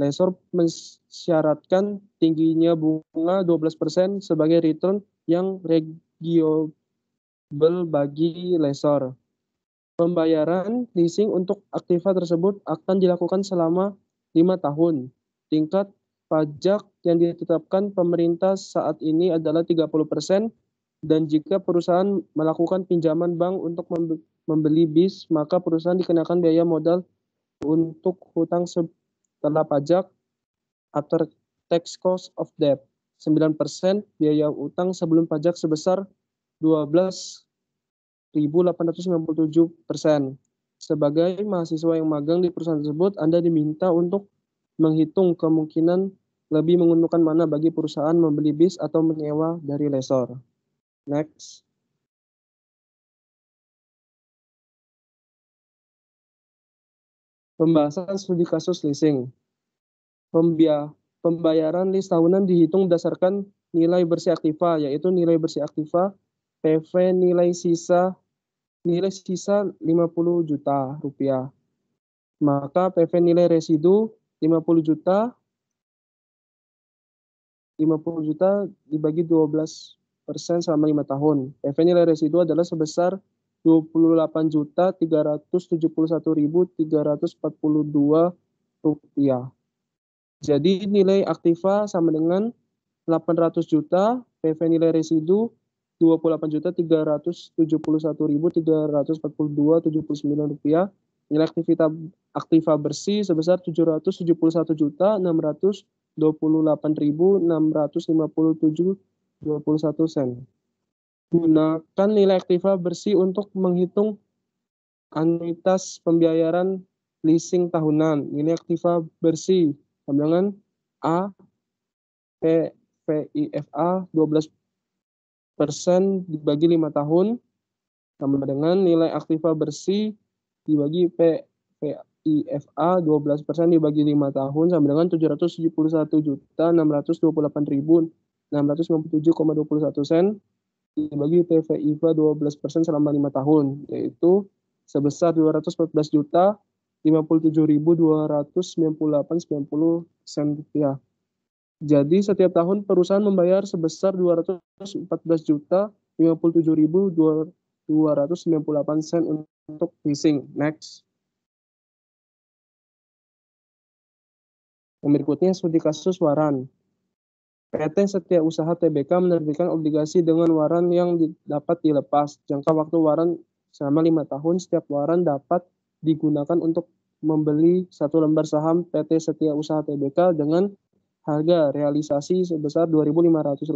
Lesor mensyaratkan tingginya bunga 12% sebagai return yang regiobel bagi lesor. Pembayaran leasing untuk aktiva tersebut akan dilakukan selama lima tahun. Tingkat pajak yang ditetapkan pemerintah saat ini adalah 30 persen dan jika perusahaan melakukan pinjaman bank untuk membeli bis, maka perusahaan dikenakan biaya modal untuk hutang setelah pajak atau tax cost of debt. 9% biaya utang sebelum pajak sebesar 12.897%. Sebagai mahasiswa yang magang di perusahaan tersebut, Anda diminta untuk menghitung kemungkinan lebih menguntungkan mana bagi perusahaan membeli bis atau menyewa dari lesor. Next. Pembahasan studi kasus leasing. pembiaya Pembayaran list tahunan dihitung berdasarkan nilai bersih aktiva, yaitu nilai bersih aktiva PV nilai sisa nilai sisa 50 juta rupiah. Maka PV nilai residu 50 juta 50 juta dibagi 12 persen selama 5 tahun. PV nilai residu adalah sebesar 28 juta 371.342 rupiah. Jadi nilai aktiva sama dengan 800 juta, PV nilai residu 28 juta 371.342,79 rupiah. Nilai aktiva bersih sebesar 771 juta 628.657,21 sen. Gunakan nilai aktiva bersih untuk menghitung anuitas pembiayaan leasing tahunan. Nilai aktiva bersih dengan A P I F A 12 persen dibagi lima tahun sama dengan nilai aktiva bersih dibagi P I F dua 12 persen dibagi lima tahun sama dengan 771 juta 628 ribu satu sen dibagi PVIFA 12 persen selama lima tahun yaitu sebesar 214 juta 57.298.90 sen rupiah. Jadi setiap tahun perusahaan membayar sebesar 214 juta 57.298 sen untuk leasing. Next. Yang berikutnya studi kasus waran. PT Setia Usaha TBK menerbitkan obligasi dengan waran yang dapat dilepas. Jangka waktu waran selama lima tahun, setiap waran dapat digunakan untuk membeli satu lembar saham PT Setia Usaha Tbk dengan harga realisasi sebesar Rp2.500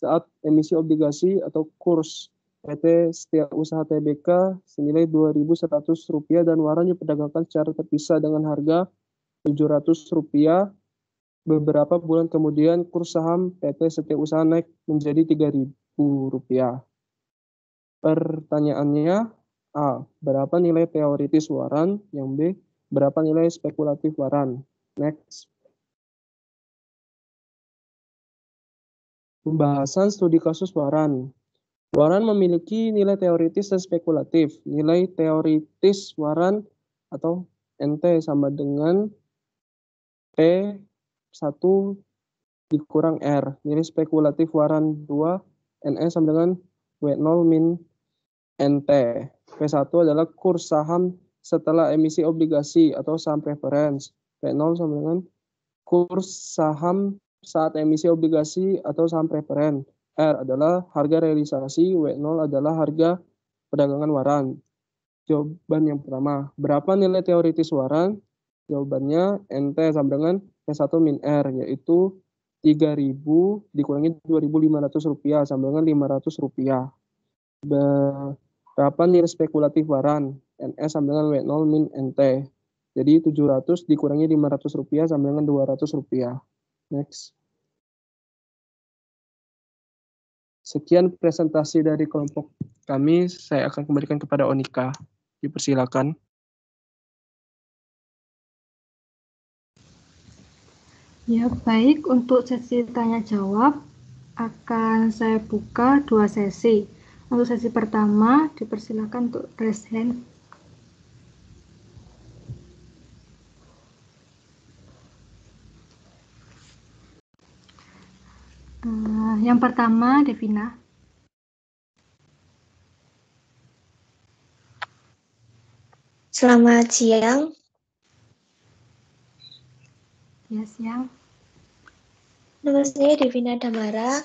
saat emisi obligasi atau kurs PT Setia Usaha Tbk senilai Rp2.100 dan waran diperdagangkan secara terpisah dengan harga Rp700 beberapa bulan kemudian kurs saham PT Setia Usaha naik menjadi Rp3.000. Pertanyaannya, A. Berapa nilai teoritis waran? Yang B. Berapa nilai spekulatif waran? Next. Pembahasan studi kasus waran. Waran memiliki nilai teoritis dan spekulatif. Nilai teoritis waran atau NT sama dengan T 1 dikurang R. Nilai spekulatif waran 2 NS sama dengan W0 min NT. P1 adalah kurs saham setelah emisi obligasi atau saham preference. P0 sama dengan kurs saham saat emisi obligasi atau saham preference. R adalah harga realisasi, W0 adalah harga perdagangan waran. Jawaban yang pertama, berapa nilai teoritis waran? Jawabannya NT sama dengan P1 min R, yaitu 3.000 dikurangi 2.500 rupiah sama dengan 500 rupiah. Tahapan nilai spekulatif waran, NS sama dengan W0 min NT. Jadi 700 dikurangi 500 rupiah sama dengan 200 rupiah. Next. Sekian presentasi dari kelompok kami. Saya akan kembalikan kepada Onika. Dipersilakan. Ya, baik. Untuk sesi tanya jawab, akan saya buka dua sesi untuk sesi pertama, dipersilakan untuk raise hand. Uh, yang pertama, Devina. Selamat siang. Ya, siang. Nama saya Devina Damara.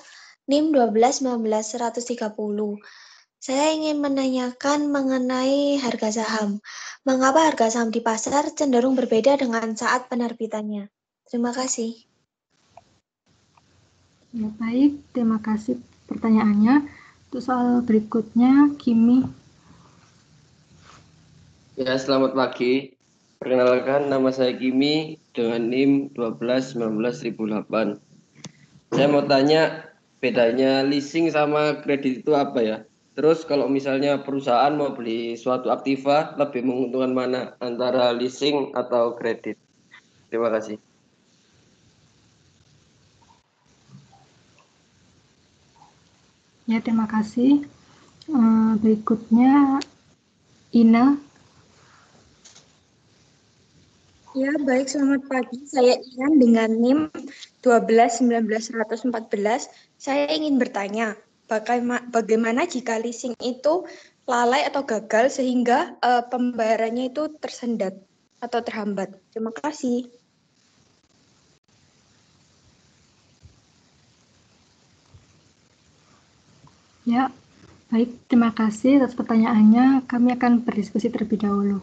NIM 12.19.130. Saya ingin menanyakan mengenai harga saham. Mengapa harga saham di pasar cenderung berbeda dengan saat penerbitannya? Terima kasih. Ya, baik, terima kasih pertanyaannya. Untuk soal berikutnya, Kimi. Ya, selamat pagi. Perkenalkan, nama saya Kimi dengan NIM 12 Saya mau tanya, bedanya leasing sama kredit itu apa ya? Terus kalau misalnya perusahaan mau beli suatu aktiva lebih menguntungkan mana antara leasing atau kredit? Terima kasih. Ya terima kasih. Eh, berikutnya Ina. Ya baik selamat pagi. Saya Ina dengan NIM belas. Saya ingin bertanya, bagaimana, jika leasing itu lalai atau gagal sehingga uh, pembayarannya itu tersendat atau terhambat? Terima kasih. Ya, baik. Terima kasih atas pertanyaannya. Kami akan berdiskusi terlebih dahulu.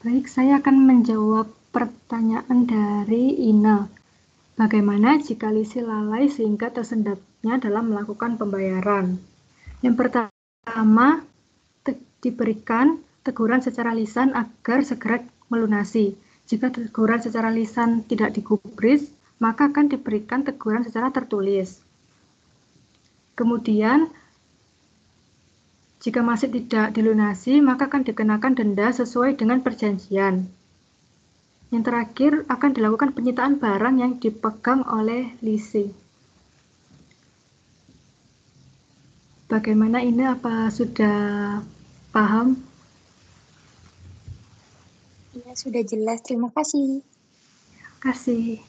Baik, saya akan menjawab pertanyaan dari Ina. Bagaimana jika lisi lalai sehingga tersendatnya dalam melakukan pembayaran? Yang pertama, te diberikan teguran secara lisan agar segera melunasi. Jika teguran secara lisan tidak digubris, maka akan diberikan teguran secara tertulis. Kemudian, jika masih tidak dilunasi, maka akan dikenakan denda sesuai dengan perjanjian. Yang terakhir, akan dilakukan penyitaan barang yang dipegang oleh lisi. Bagaimana ini? Apa sudah paham? Ya, sudah jelas. Terima kasih. Terima kasih.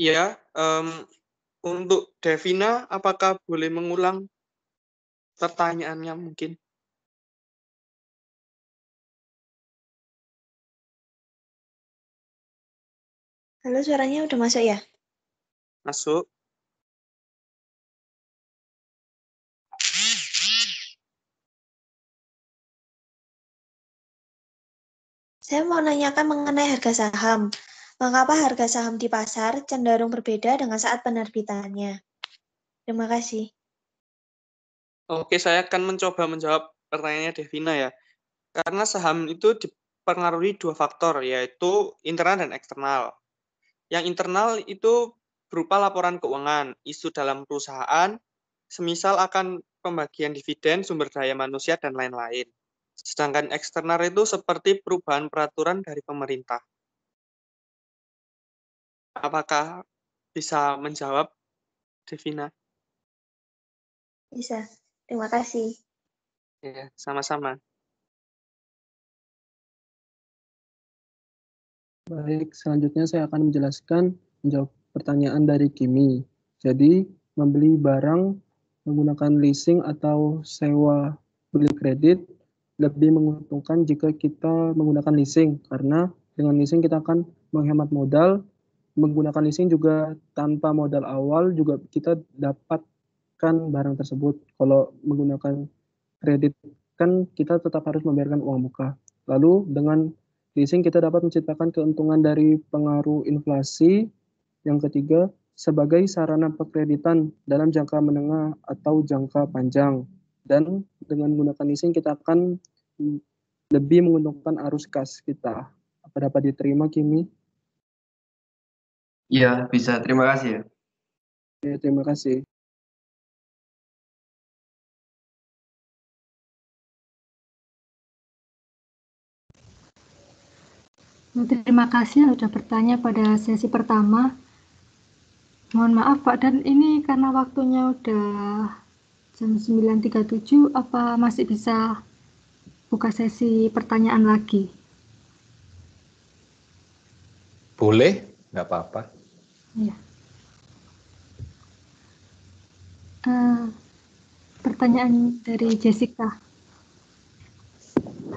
Iya, um, untuk Devina apakah boleh mengulang pertanyaannya mungkin Halo, suaranya udah masuk ya? Masuk. Saya mau nanyakan mengenai harga saham mengapa harga saham di pasar cenderung berbeda dengan saat penerbitannya? Terima kasih. Oke, saya akan mencoba menjawab pertanyaannya Devina ya. Karena saham itu dipengaruhi dua faktor, yaitu internal dan eksternal. Yang internal itu berupa laporan keuangan, isu dalam perusahaan, semisal akan pembagian dividen, sumber daya manusia, dan lain-lain. Sedangkan eksternal itu seperti perubahan peraturan dari pemerintah. Apakah bisa menjawab, Devina? Bisa. Terima kasih. Ya, sama-sama. Baik, selanjutnya saya akan menjelaskan menjawab pertanyaan dari Kimi. Jadi, membeli barang menggunakan leasing atau sewa beli kredit lebih menguntungkan jika kita menggunakan leasing karena dengan leasing kita akan menghemat modal menggunakan leasing juga tanpa modal awal juga kita dapatkan barang tersebut. Kalau menggunakan kredit kan kita tetap harus membayarkan uang muka. Lalu dengan leasing kita dapat menciptakan keuntungan dari pengaruh inflasi. Yang ketiga, sebagai sarana perkreditan dalam jangka menengah atau jangka panjang. Dan dengan menggunakan leasing kita akan lebih menguntungkan arus kas kita. Apa dapat diterima, Kimi? Iya, bisa. Terima kasih ya. Iya, terima kasih. Oh, terima kasih sudah bertanya pada sesi pertama. Mohon maaf Pak, dan ini karena waktunya udah jam 9.37, apa masih bisa buka sesi pertanyaan lagi? Boleh, nggak apa-apa. Ya. Uh, pertanyaan dari Jessica.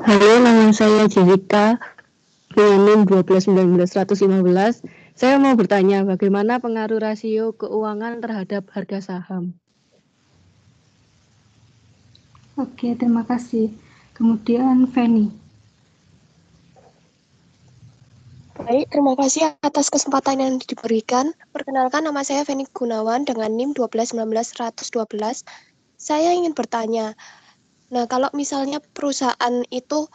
Halo, nama saya Jessica. BNIM 12.19.115. Saya mau bertanya, bagaimana pengaruh rasio keuangan terhadap harga saham? Oke, terima kasih. Kemudian Feni. Baik, terima kasih atas kesempatan yang diberikan. Perkenalkan nama saya Feni Gunawan dengan NIM 1219112. Saya ingin bertanya, nah kalau misalnya perusahaan itu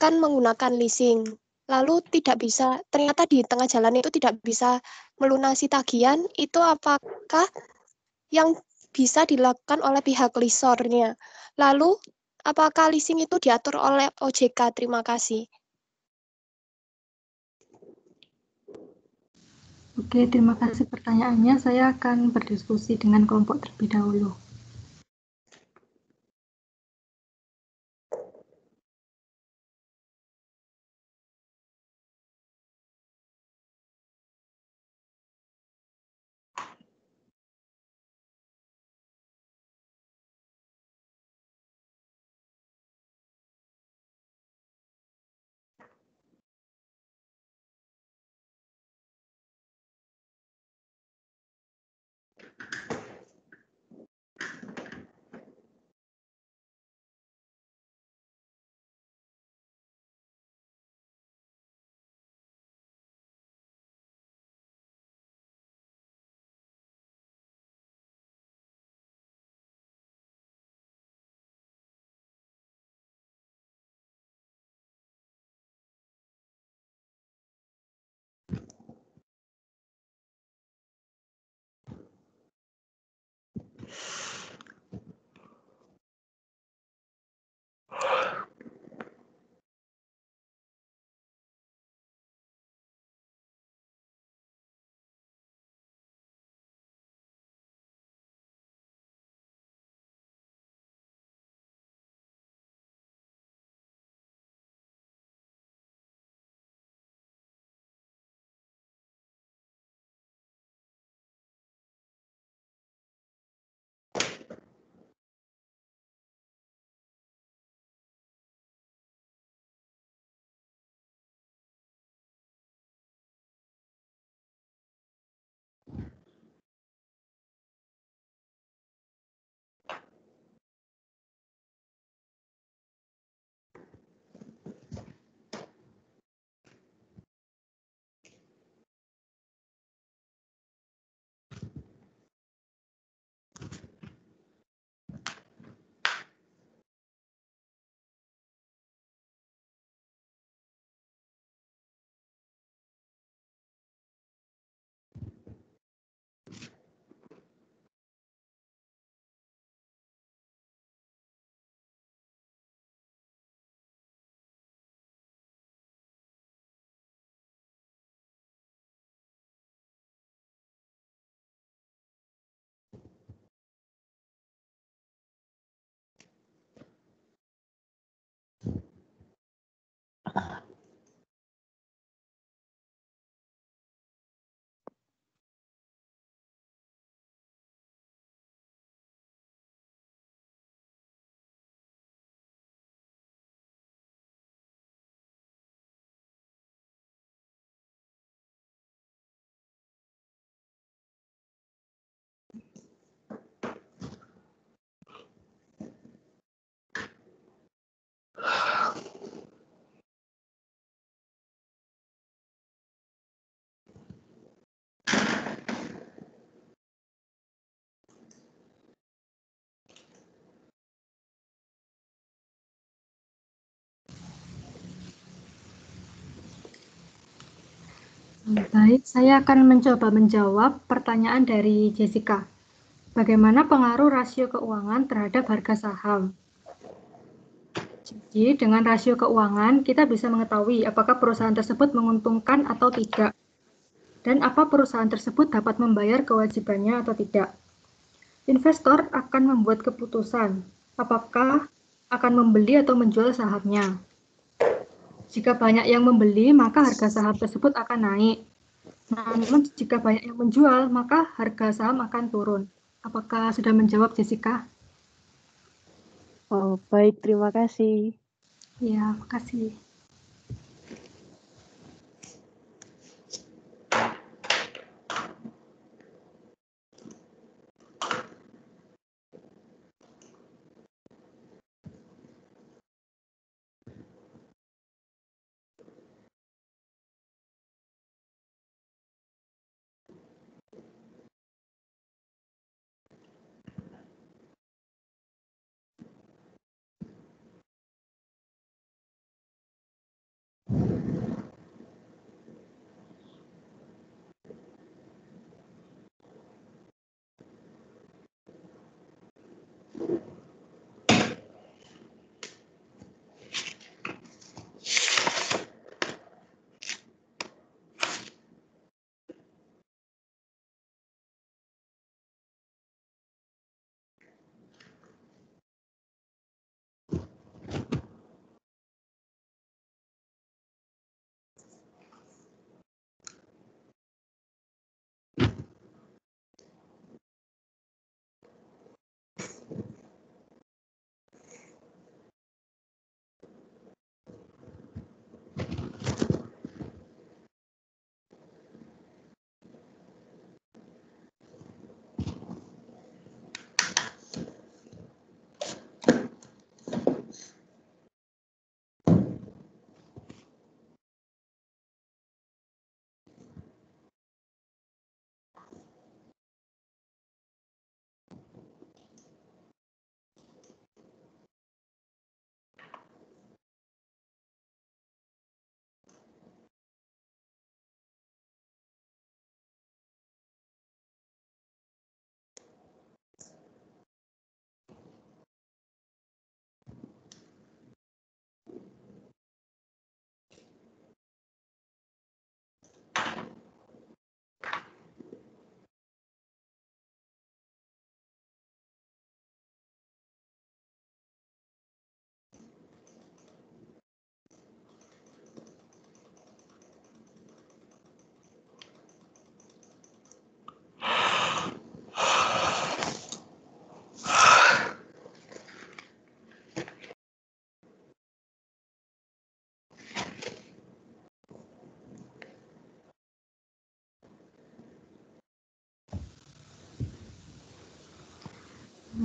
kan menggunakan leasing, lalu tidak bisa, ternyata di tengah jalan itu tidak bisa melunasi tagihan, itu apakah yang bisa dilakukan oleh pihak lisornya? Lalu, apakah leasing itu diatur oleh OJK? Terima kasih. Oke, terima kasih pertanyaannya. Saya akan berdiskusi dengan kelompok terlebih dahulu. Hmm, baik, saya akan mencoba menjawab pertanyaan dari Jessica. Bagaimana pengaruh rasio keuangan terhadap harga saham? Jadi, dengan rasio keuangan, kita bisa mengetahui apakah perusahaan tersebut menguntungkan atau tidak, dan apa perusahaan tersebut dapat membayar kewajibannya atau tidak. Investor akan membuat keputusan apakah akan membeli atau menjual sahamnya, jika banyak yang membeli, maka harga saham tersebut akan naik. Namun jika banyak yang menjual, maka harga saham akan turun. Apakah sudah menjawab Jessica? Oh, baik, terima kasih. Ya, terima kasih.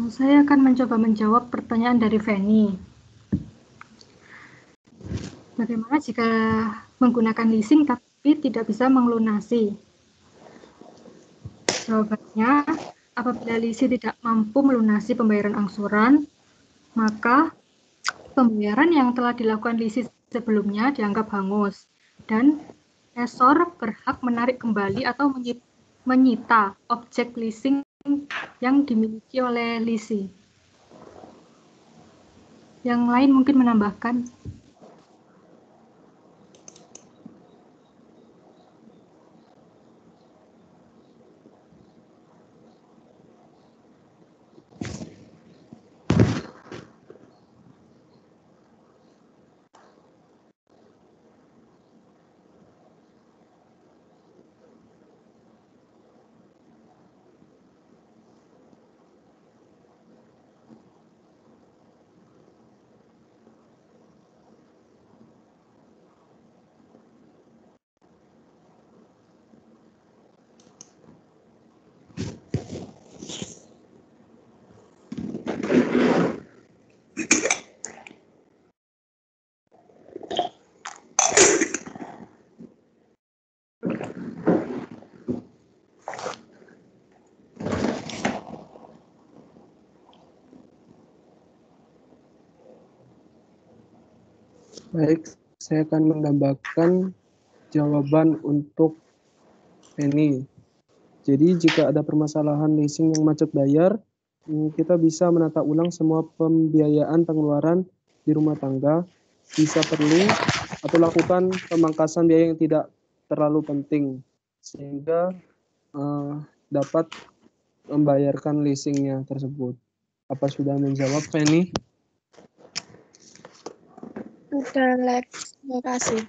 Saya akan mencoba menjawab pertanyaan dari Feni. Bagaimana jika menggunakan leasing tapi tidak bisa melunasi? Jawabannya, apabila leasing tidak mampu melunasi pembayaran angsuran, maka pembayaran yang telah dilakukan leasing sebelumnya dianggap hangus dan esor berhak menarik kembali atau menyita objek leasing yang dimiliki oleh Lisi. Yang lain mungkin menambahkan. Baik, saya akan mendambakan jawaban untuk ini. Jadi jika ada permasalahan leasing yang macet bayar, hmm, kita bisa menata ulang semua pembiayaan pengeluaran di rumah tangga, bisa perlu atau lakukan pemangkasan biaya yang tidak terlalu penting sehingga uh, dapat membayarkan leasingnya tersebut. Apa sudah menjawab, Penny? Terima kasih.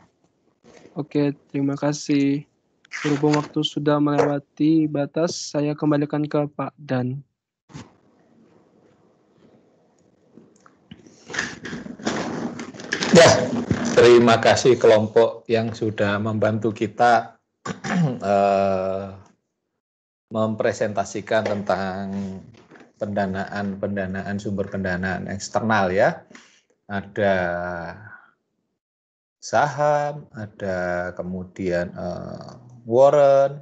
Oke, terima kasih. Berhubung waktu sudah melewati batas, saya kembalikan ke Pak Dan. Ya, terima kasih kelompok yang sudah membantu kita eh, mempresentasikan tentang pendanaan pendanaan sumber pendanaan eksternal ya. Ada saham, ada kemudian uh, warrant,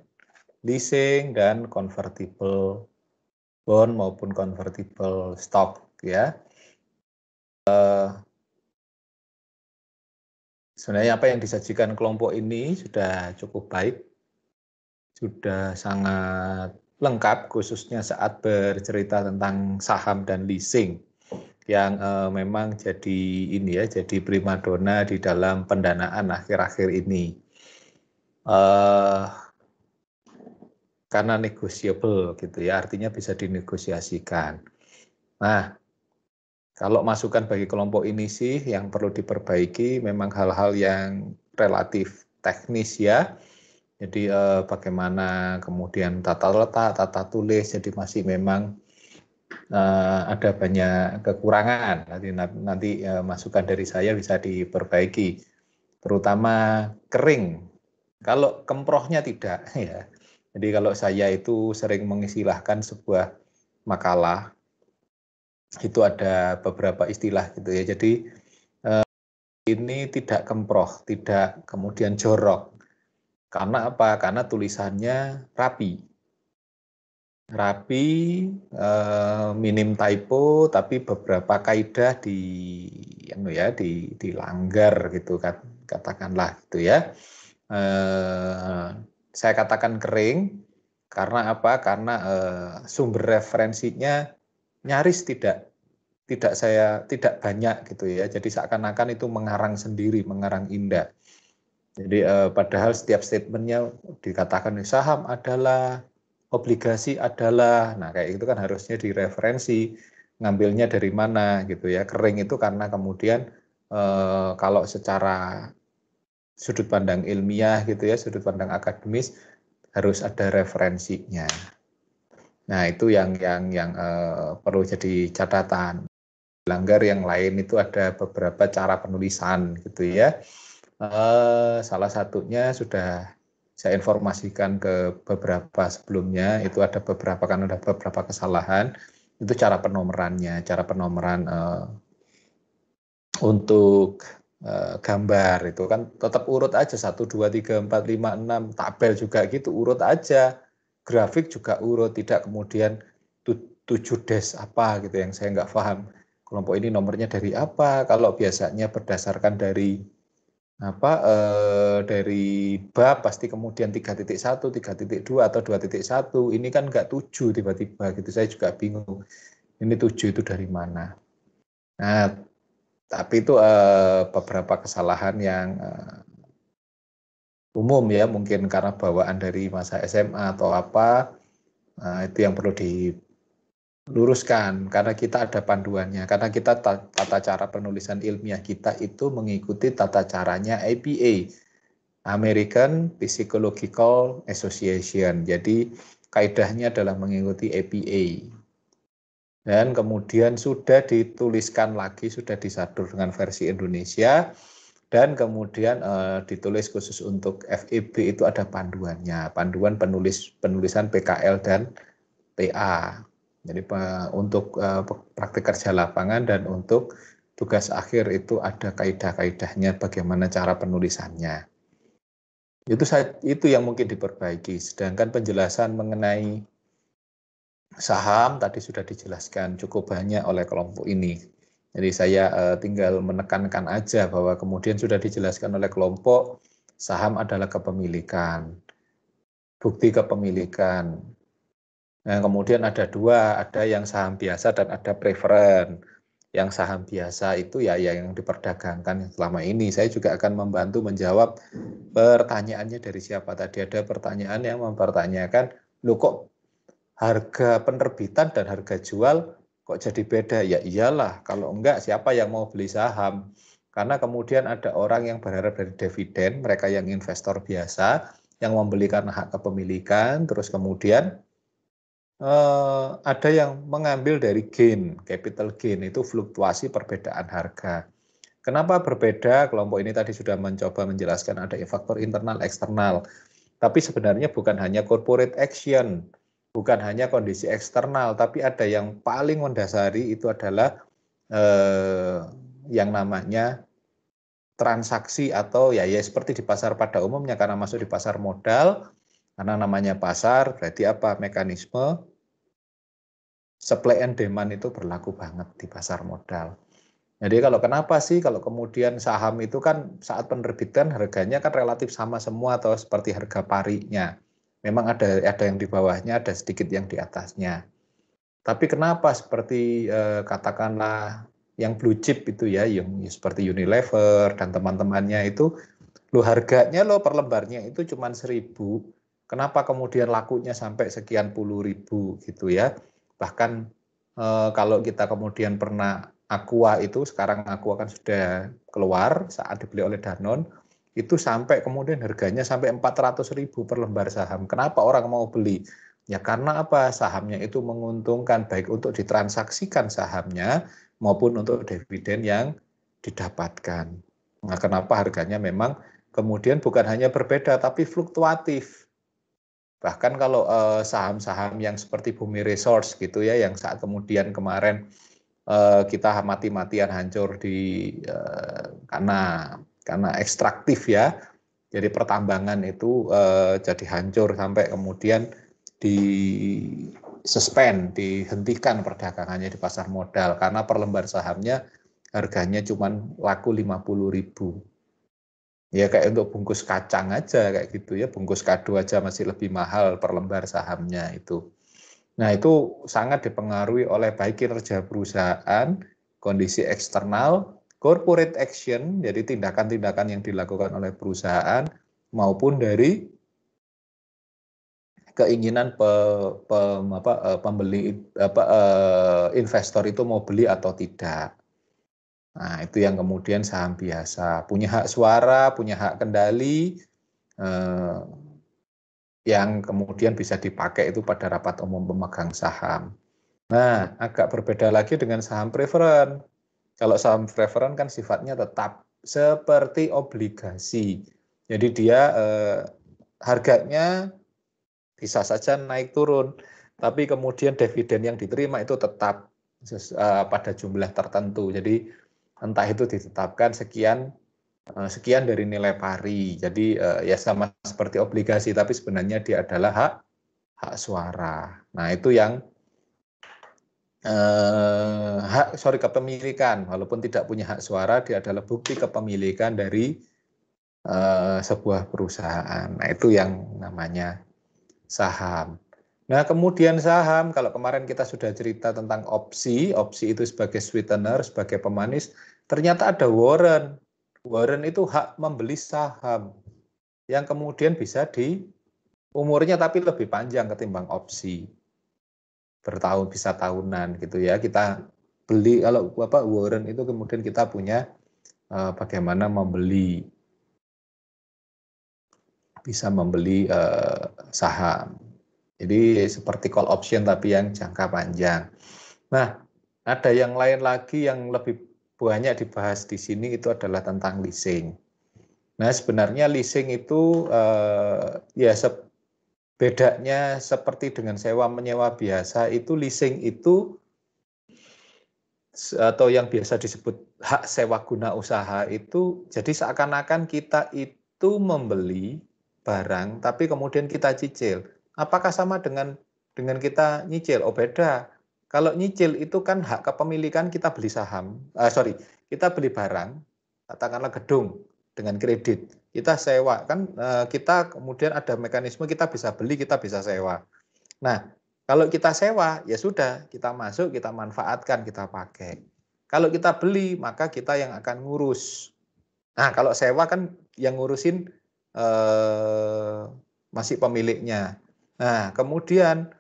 leasing dan convertible bond maupun convertible stock ya. Uh, sebenarnya apa yang disajikan kelompok ini sudah cukup baik, sudah sangat lengkap khususnya saat bercerita tentang saham dan leasing yang uh, memang jadi ini ya, jadi primadona di dalam pendanaan akhir-akhir ini. Uh, karena negosiable gitu ya, artinya bisa dinegosiasikan. Nah, kalau masukan bagi kelompok ini sih yang perlu diperbaiki memang hal-hal yang relatif teknis ya. Jadi eh, bagaimana kemudian tata letak, tata tulis, jadi masih memang uh, ada banyak kekurangan. Nanti nanti uh, masukan dari saya bisa diperbaiki. Terutama kering. Kalau kemprohnya tidak ya. Jadi kalau saya itu sering mengisilahkan sebuah makalah itu ada beberapa istilah gitu ya. Jadi uh, ini tidak kemproh, tidak kemudian jorok. Karena apa? Karena tulisannya rapi rapi, eh, minim typo, tapi beberapa kaidah di anu ya di dilanggar gitu kan katakanlah gitu ya. Eh, saya katakan kering karena apa? Karena eh, sumber referensinya nyaris tidak tidak saya tidak banyak gitu ya. Jadi seakan-akan itu mengarang sendiri, mengarang indah. Jadi padahal setiap statementnya dikatakan saham adalah obligasi adalah, nah kayak itu kan harusnya direferensi ngambilnya dari mana gitu ya. Kering itu karena kemudian e, kalau secara sudut pandang ilmiah gitu ya, sudut pandang akademis harus ada referensinya. Nah itu yang yang yang e, perlu jadi catatan. Langgar yang lain itu ada beberapa cara penulisan gitu ya. e, salah satunya sudah saya informasikan ke beberapa sebelumnya itu ada beberapa kan ada beberapa kesalahan itu cara penomerannya cara penomeran uh, untuk uh, gambar itu kan tetap urut aja satu dua tiga empat lima enam tabel juga gitu urut aja grafik juga urut tidak kemudian tujuh des apa gitu yang saya nggak paham kelompok ini nomornya dari apa kalau biasanya berdasarkan dari apa eh, dari bab pasti kemudian 3.1, 3.2 atau 2.1 ini kan enggak 7 tiba-tiba gitu saya juga bingung. Ini 7 itu dari mana? Nah, tapi itu eh, beberapa kesalahan yang eh, umum ya mungkin karena bawaan dari masa SMA atau apa. Nah, itu yang perlu di luruskan karena kita ada panduannya karena kita tata cara penulisan ilmiah kita itu mengikuti tata caranya APA American Psychological Association jadi kaidahnya adalah mengikuti APA dan kemudian sudah dituliskan lagi sudah disadur dengan versi Indonesia dan kemudian eh, ditulis khusus untuk FEB itu ada panduannya panduan penulis penulisan PKL dan PA jadi untuk eh, praktik kerja lapangan dan untuk tugas akhir itu ada kaidah-kaidahnya bagaimana cara penulisannya. Itu itu yang mungkin diperbaiki. Sedangkan penjelasan mengenai saham tadi sudah dijelaskan cukup banyak oleh kelompok ini. Jadi saya eh, tinggal menekankan aja bahwa kemudian sudah dijelaskan oleh kelompok saham adalah kepemilikan. Bukti kepemilikan, Nah, kemudian ada dua, ada yang saham biasa dan ada preferen. Yang saham biasa itu ya, ya yang diperdagangkan selama ini. Saya juga akan membantu menjawab pertanyaannya dari siapa tadi. Ada pertanyaan yang mempertanyakan, lo kok harga penerbitan dan harga jual kok jadi beda? Ya iyalah, kalau enggak siapa yang mau beli saham? Karena kemudian ada orang yang berharap dari dividen, mereka yang investor biasa, yang membeli karena hak kepemilikan, terus kemudian eh, ada yang mengambil dari gain, capital gain itu fluktuasi perbedaan harga. Kenapa berbeda? Kelompok ini tadi sudah mencoba menjelaskan ada faktor internal eksternal. Tapi sebenarnya bukan hanya corporate action, bukan hanya kondisi eksternal, tapi ada yang paling mendasari itu adalah eh, yang namanya transaksi atau ya ya seperti di pasar pada umumnya karena masuk di pasar modal karena namanya pasar, berarti apa? Mekanisme supply and demand itu berlaku banget di pasar modal. Jadi kalau kenapa sih kalau kemudian saham itu kan saat penerbitan harganya kan relatif sama semua atau seperti harga parinya. Memang ada ada yang di bawahnya, ada sedikit yang di atasnya. Tapi kenapa seperti eh, katakanlah yang blue chip itu ya, yang seperti Unilever dan teman-temannya itu, lo harganya lo per lembarnya itu cuma seribu, Kenapa kemudian lakunya sampai sekian puluh ribu gitu ya? Bahkan e, kalau kita kemudian pernah Aqua itu sekarang Aqua kan sudah keluar saat dibeli oleh Danone itu sampai kemudian harganya sampai 400 ribu per lembar saham. Kenapa orang mau beli? Ya karena apa? Sahamnya itu menguntungkan baik untuk ditransaksikan sahamnya maupun untuk dividen yang didapatkan. Nah, kenapa harganya memang kemudian bukan hanya berbeda tapi fluktuatif. Bahkan kalau saham eh, saham-saham yang seperti Bumi Resource gitu ya, yang saat kemudian kemarin eh, kita mati-matian hancur di eh, karena karena ekstraktif ya, jadi pertambangan itu eh, jadi hancur sampai kemudian di suspend, dihentikan perdagangannya di pasar modal karena per lembar sahamnya harganya cuma laku ribu ya kayak untuk bungkus kacang aja kayak gitu ya bungkus kado aja masih lebih mahal per lembar sahamnya itu nah itu sangat dipengaruhi oleh baik kinerja perusahaan kondisi eksternal corporate action jadi tindakan-tindakan yang dilakukan oleh perusahaan maupun dari keinginan pe, pe, apa, eh, pembeli apa, eh, investor itu mau beli atau tidak Nah, itu yang kemudian saham biasa. Punya hak suara, punya hak kendali, eh, yang kemudian bisa dipakai itu pada rapat umum pemegang saham. Nah, agak berbeda lagi dengan saham preferen. Kalau saham preferen kan sifatnya tetap seperti obligasi. Jadi dia eh, harganya bisa saja naik turun, tapi kemudian dividen yang diterima itu tetap eh, pada jumlah tertentu. Jadi entah itu ditetapkan sekian eh, sekian dari nilai pari. Jadi eh, ya sama seperti obligasi tapi sebenarnya dia adalah hak hak suara. Nah, itu yang eh, hak sorry kepemilikan walaupun tidak punya hak suara dia adalah bukti kepemilikan dari eh, sebuah perusahaan. Nah, itu yang namanya saham. Nah, kemudian saham kalau kemarin kita sudah cerita tentang opsi, opsi itu sebagai sweetener, sebagai pemanis Ternyata ada warren. Warren itu hak membeli saham yang kemudian bisa di umurnya tapi lebih panjang ketimbang opsi bertahun bisa tahunan gitu ya kita beli kalau bapak warren itu kemudian kita punya eh, bagaimana membeli bisa membeli eh, saham jadi seperti call option tapi yang jangka panjang nah ada yang lain lagi yang lebih banyak dibahas di sini itu adalah tentang leasing. Nah, sebenarnya leasing itu eh, ya se bedanya seperti dengan sewa menyewa biasa itu leasing itu atau yang biasa disebut hak sewa guna usaha itu jadi seakan-akan kita itu membeli barang tapi kemudian kita cicil. Apakah sama dengan dengan kita nyicil? Oh beda. Kalau nyicil itu kan hak kepemilikan kita beli saham, uh, sorry, kita beli barang, katakanlah gedung dengan kredit, kita sewa kan uh, kita kemudian ada mekanisme kita bisa beli, kita bisa sewa. Nah, kalau kita sewa ya sudah kita masuk, kita manfaatkan, kita pakai. Kalau kita beli maka kita yang akan ngurus. Nah, kalau sewa kan yang ngurusin eh, masih pemiliknya. Nah, kemudian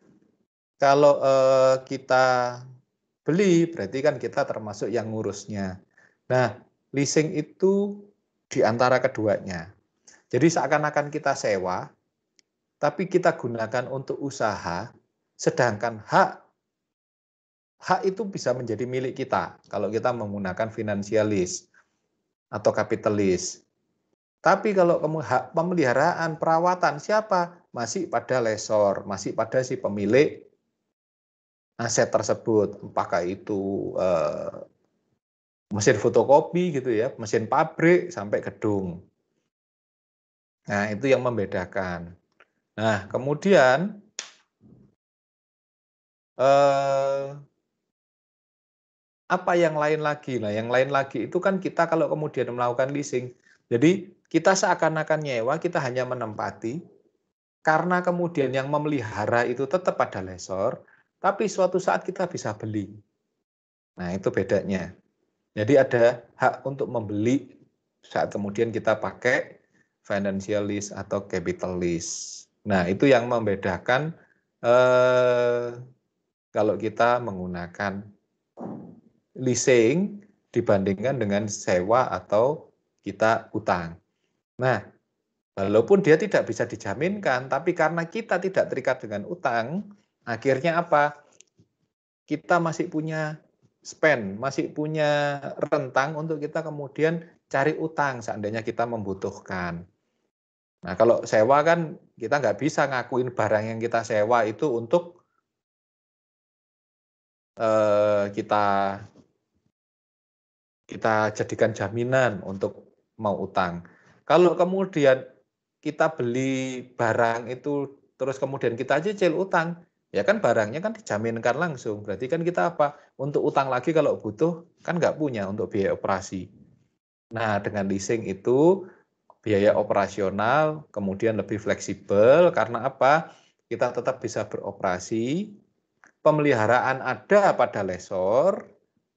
kalau eh, kita beli, berarti kan kita termasuk yang ngurusnya. Nah, leasing itu di antara keduanya. Jadi seakan-akan kita sewa, tapi kita gunakan untuk usaha, sedangkan hak hak itu bisa menjadi milik kita kalau kita menggunakan finansialis atau kapitalis. Tapi kalau kamu hak pemeliharaan, perawatan siapa? Masih pada lesor, masih pada si pemilik aset tersebut, apakah itu eh, mesin fotokopi gitu ya, mesin pabrik sampai gedung. Nah, itu yang membedakan. Nah, kemudian eh, apa yang lain lagi? Nah, yang lain lagi itu kan kita kalau kemudian melakukan leasing, jadi kita seakan-akan nyewa, kita hanya menempati, karena kemudian yang memelihara itu tetap pada lesor, tapi suatu saat kita bisa beli. Nah, itu bedanya. Jadi ada hak untuk membeli saat kemudian kita pakai financial lease atau capital lease. Nah, itu yang membedakan eh, kalau kita menggunakan leasing dibandingkan dengan sewa atau kita utang. Nah, walaupun dia tidak bisa dijaminkan, tapi karena kita tidak terikat dengan utang, Akhirnya apa? Kita masih punya spend, masih punya rentang untuk kita kemudian cari utang seandainya kita membutuhkan. Nah, kalau sewa kan kita nggak bisa ngakuin barang yang kita sewa itu untuk eh, kita kita jadikan jaminan untuk mau utang. Kalau kemudian kita beli barang itu terus kemudian kita cicil utang, ya kan barangnya kan dijaminkan langsung. Berarti kan kita apa? Untuk utang lagi kalau butuh kan nggak punya untuk biaya operasi. Nah, dengan leasing itu biaya operasional kemudian lebih fleksibel karena apa? Kita tetap bisa beroperasi, pemeliharaan ada pada lesor,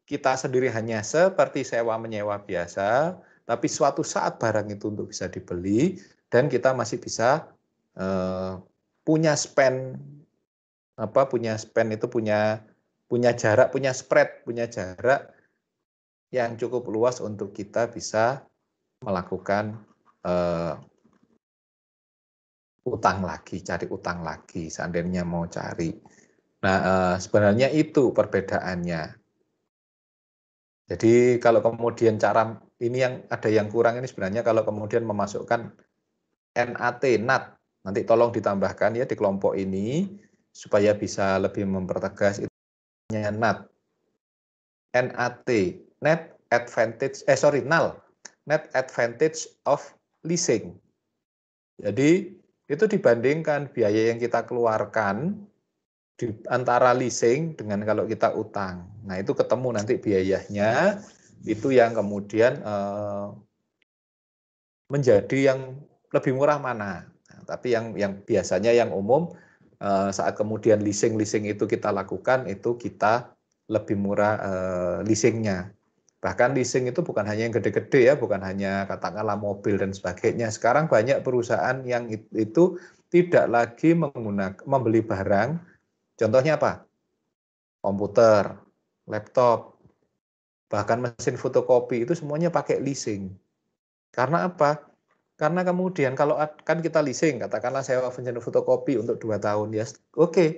kita sendiri hanya seperti sewa menyewa biasa, tapi suatu saat barang itu untuk bisa dibeli dan kita masih bisa eh, punya spend apa punya span itu punya punya jarak, punya spread, punya jarak yang cukup luas untuk kita bisa melakukan uh, utang lagi, cari utang lagi seandainya mau cari. Nah, uh, sebenarnya itu perbedaannya. Jadi kalau kemudian cara ini yang ada yang kurang ini sebenarnya kalau kemudian memasukkan NAT, NAT, nanti tolong ditambahkan ya di kelompok ini supaya bisa lebih mempertegas itu NAT. NAT, Net Advantage, eh sorry, NAL, Net Advantage of Leasing. Jadi itu dibandingkan biaya yang kita keluarkan di antara leasing dengan kalau kita utang. Nah itu ketemu nanti biayanya, itu yang kemudian eh, menjadi yang lebih murah mana. Nah, tapi yang yang biasanya yang umum Eh, saat kemudian leasing-leasing itu kita lakukan itu kita lebih murah eh, leasingnya. Bahkan leasing itu bukan hanya yang gede-gede ya, bukan hanya katakanlah mobil dan sebagainya. Sekarang banyak perusahaan yang itu tidak lagi menggunakan membeli barang. Contohnya apa? Komputer, laptop, bahkan mesin fotokopi itu semuanya pakai leasing. Karena apa? Karena kemudian kalau kan kita leasing, katakanlah sewa penjana fotokopi untuk dua tahun, ya oke. Okay.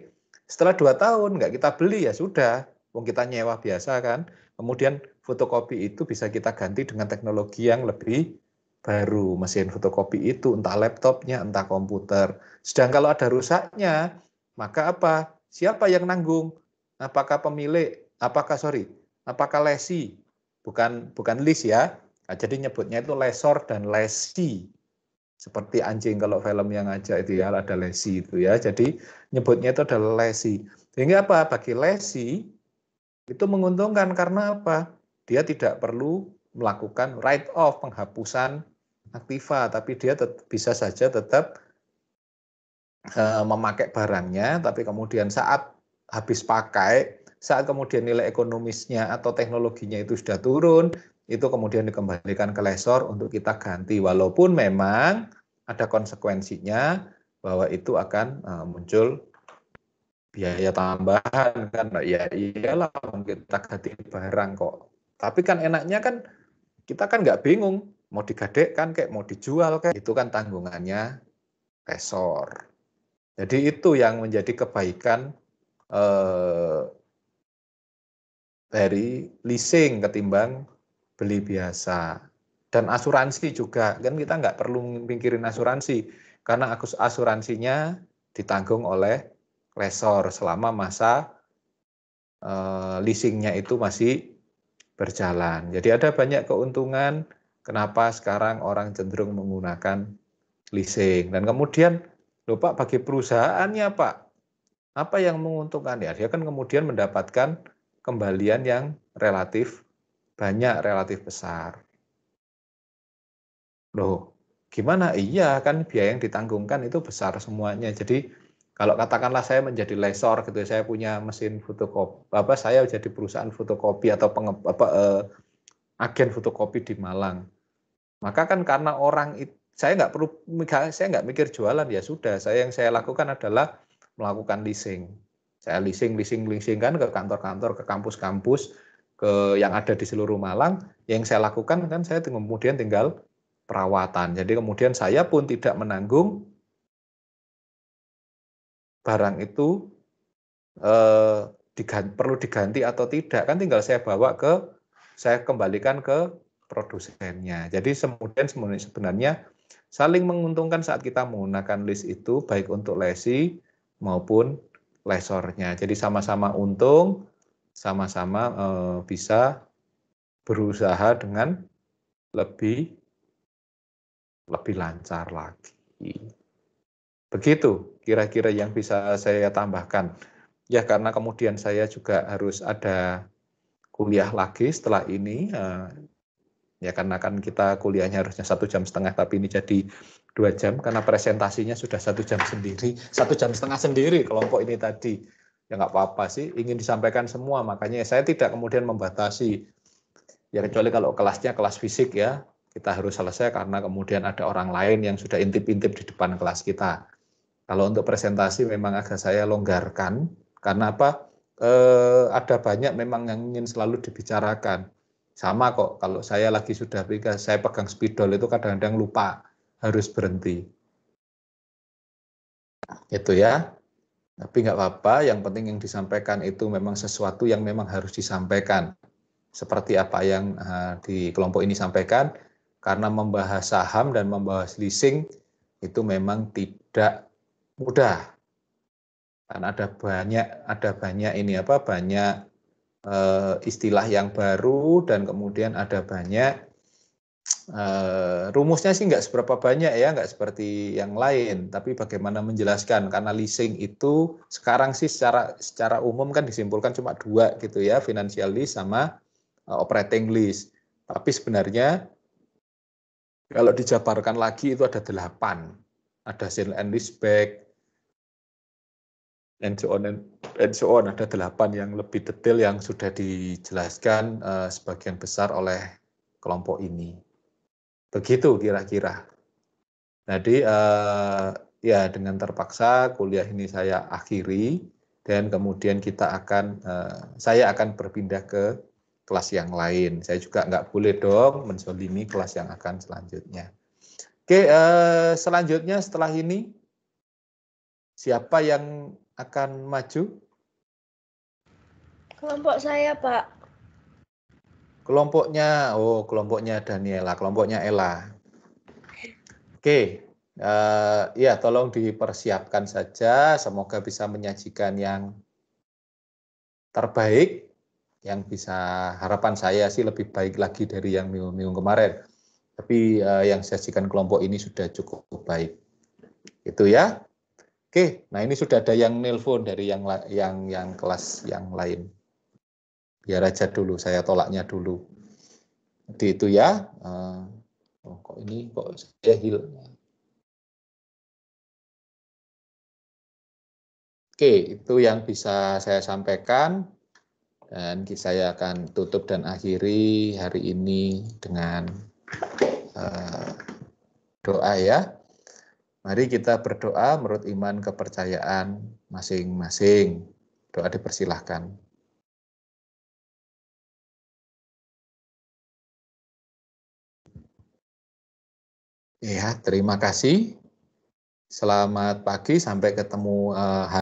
Setelah dua tahun nggak kita beli ya sudah, wong kita nyewa biasa kan. Kemudian fotokopi itu bisa kita ganti dengan teknologi yang lebih baru mesin fotokopi itu entah laptopnya entah komputer. Sedang kalau ada rusaknya maka apa? Siapa yang nanggung? Apakah pemilik? Apakah sorry? Apakah lesi? Bukan bukan list ya. Nah, jadi nyebutnya itu lesor dan lesi seperti anjing kalau film yang aja itu ya ada lesi itu ya. Jadi nyebutnya itu adalah lesi. Sehingga apa? Bagi lesi itu menguntungkan karena apa? Dia tidak perlu melakukan write off penghapusan aktiva, tapi dia bisa saja tetap uh, memakai barangnya, tapi kemudian saat habis pakai, saat kemudian nilai ekonomisnya atau teknologinya itu sudah turun, itu kemudian dikembalikan ke lesor untuk kita ganti walaupun memang ada konsekuensinya bahwa itu akan eh, muncul biaya tambahan kan ya iyalah kita ganti barang kok tapi kan enaknya kan kita kan nggak bingung mau digadek kan kayak mau dijual kayak itu kan tanggungannya lesor jadi itu yang menjadi kebaikan eh, dari leasing ketimbang beli biasa. Dan asuransi juga, kan kita nggak perlu mikirin asuransi, karena asuransinya ditanggung oleh lesor selama masa e, leasingnya itu masih berjalan. Jadi ada banyak keuntungan kenapa sekarang orang cenderung menggunakan leasing. Dan kemudian, lupa Pak, bagi perusahaannya Pak, apa yang menguntungkan? Ya, dia kan kemudian mendapatkan kembalian yang relatif banyak relatif besar. Loh, gimana? Iya, kan biaya yang ditanggungkan itu besar semuanya. Jadi kalau katakanlah saya menjadi lesor gitu, ya, saya punya mesin fotokopi, apa saya jadi perusahaan fotokopi atau penge, apa, eh, agen fotokopi di Malang. Maka kan karena orang itu saya nggak perlu saya nggak mikir jualan ya sudah saya yang saya lakukan adalah melakukan leasing saya leasing leasing leasing kan ke kantor-kantor ke kampus-kampus ke yang ada di seluruh Malang, yang saya lakukan kan saya kemudian tinggal perawatan. Jadi kemudian saya pun tidak menanggung barang itu eh, diganti, perlu diganti atau tidak kan tinggal saya bawa ke saya kembalikan ke produsennya. Jadi kemudian sebenarnya saling menguntungkan saat kita menggunakan list itu baik untuk lesi maupun lesornya. Jadi sama-sama untung, sama-sama eh, bisa berusaha dengan lebih lebih lancar lagi. Begitu kira-kira yang bisa saya tambahkan. Ya karena kemudian saya juga harus ada kuliah lagi setelah ini. Eh, ya karena kan kita kuliahnya harusnya satu jam setengah tapi ini jadi dua jam karena presentasinya sudah satu jam sendiri, satu jam setengah sendiri kelompok ini tadi ya nggak apa-apa sih ingin disampaikan semua makanya saya tidak kemudian membatasi ya kecuali kalau kelasnya kelas fisik ya kita harus selesai karena kemudian ada orang lain yang sudah intip-intip di depan kelas kita kalau untuk presentasi memang agak saya longgarkan karena apa eh, ada banyak memang yang ingin selalu dibicarakan sama kok kalau saya lagi sudah saya pegang spidol itu kadang-kadang lupa harus berhenti itu ya tapi nggak apa-apa, yang penting yang disampaikan itu memang sesuatu yang memang harus disampaikan. Seperti apa yang uh, di kelompok ini sampaikan, karena membahas saham dan membahas leasing itu memang tidak mudah. Karena ada banyak ada banyak ini apa banyak uh, istilah yang baru dan kemudian ada banyak Uh, rumusnya sih nggak seberapa banyak ya, nggak seperti yang lain. Tapi bagaimana menjelaskan? Karena leasing itu sekarang sih secara secara umum kan disimpulkan cuma dua gitu ya, financial lease sama uh, operating lease. Tapi sebenarnya kalau dijabarkan lagi itu ada delapan. Ada sale and lease back, and so on and, and so on. Ada delapan yang lebih detail yang sudah dijelaskan uh, sebagian besar oleh kelompok ini. Begitu kira-kira. Jadi uh, ya dengan terpaksa kuliah ini saya akhiri dan kemudian kita akan uh, saya akan berpindah ke kelas yang lain. Saya juga nggak boleh dong mensolimi kelas yang akan selanjutnya. Oke, uh, selanjutnya setelah ini siapa yang akan maju? Kelompok saya, Pak. Kelompoknya, oh kelompoknya Daniela, kelompoknya Ella. Oke, okay. uh, eh, ya tolong dipersiapkan saja. Semoga bisa menyajikan yang terbaik, yang bisa harapan saya sih lebih baik lagi dari yang minggu-minggu kemarin. Tapi uh, yang sajikan kelompok ini sudah cukup baik. Itu ya. Oke, nah ini sudah ada yang nelpon dari yang yang yang kelas yang lain biar aja dulu saya tolaknya dulu di itu ya eh, oh, kok ini kok saya hil oke itu yang bisa saya sampaikan dan saya akan tutup dan akhiri hari ini dengan uh, doa ya mari kita berdoa menurut iman kepercayaan masing-masing doa dipersilahkan Ya, terima kasih. Selamat pagi, sampai ketemu uh, eh, hari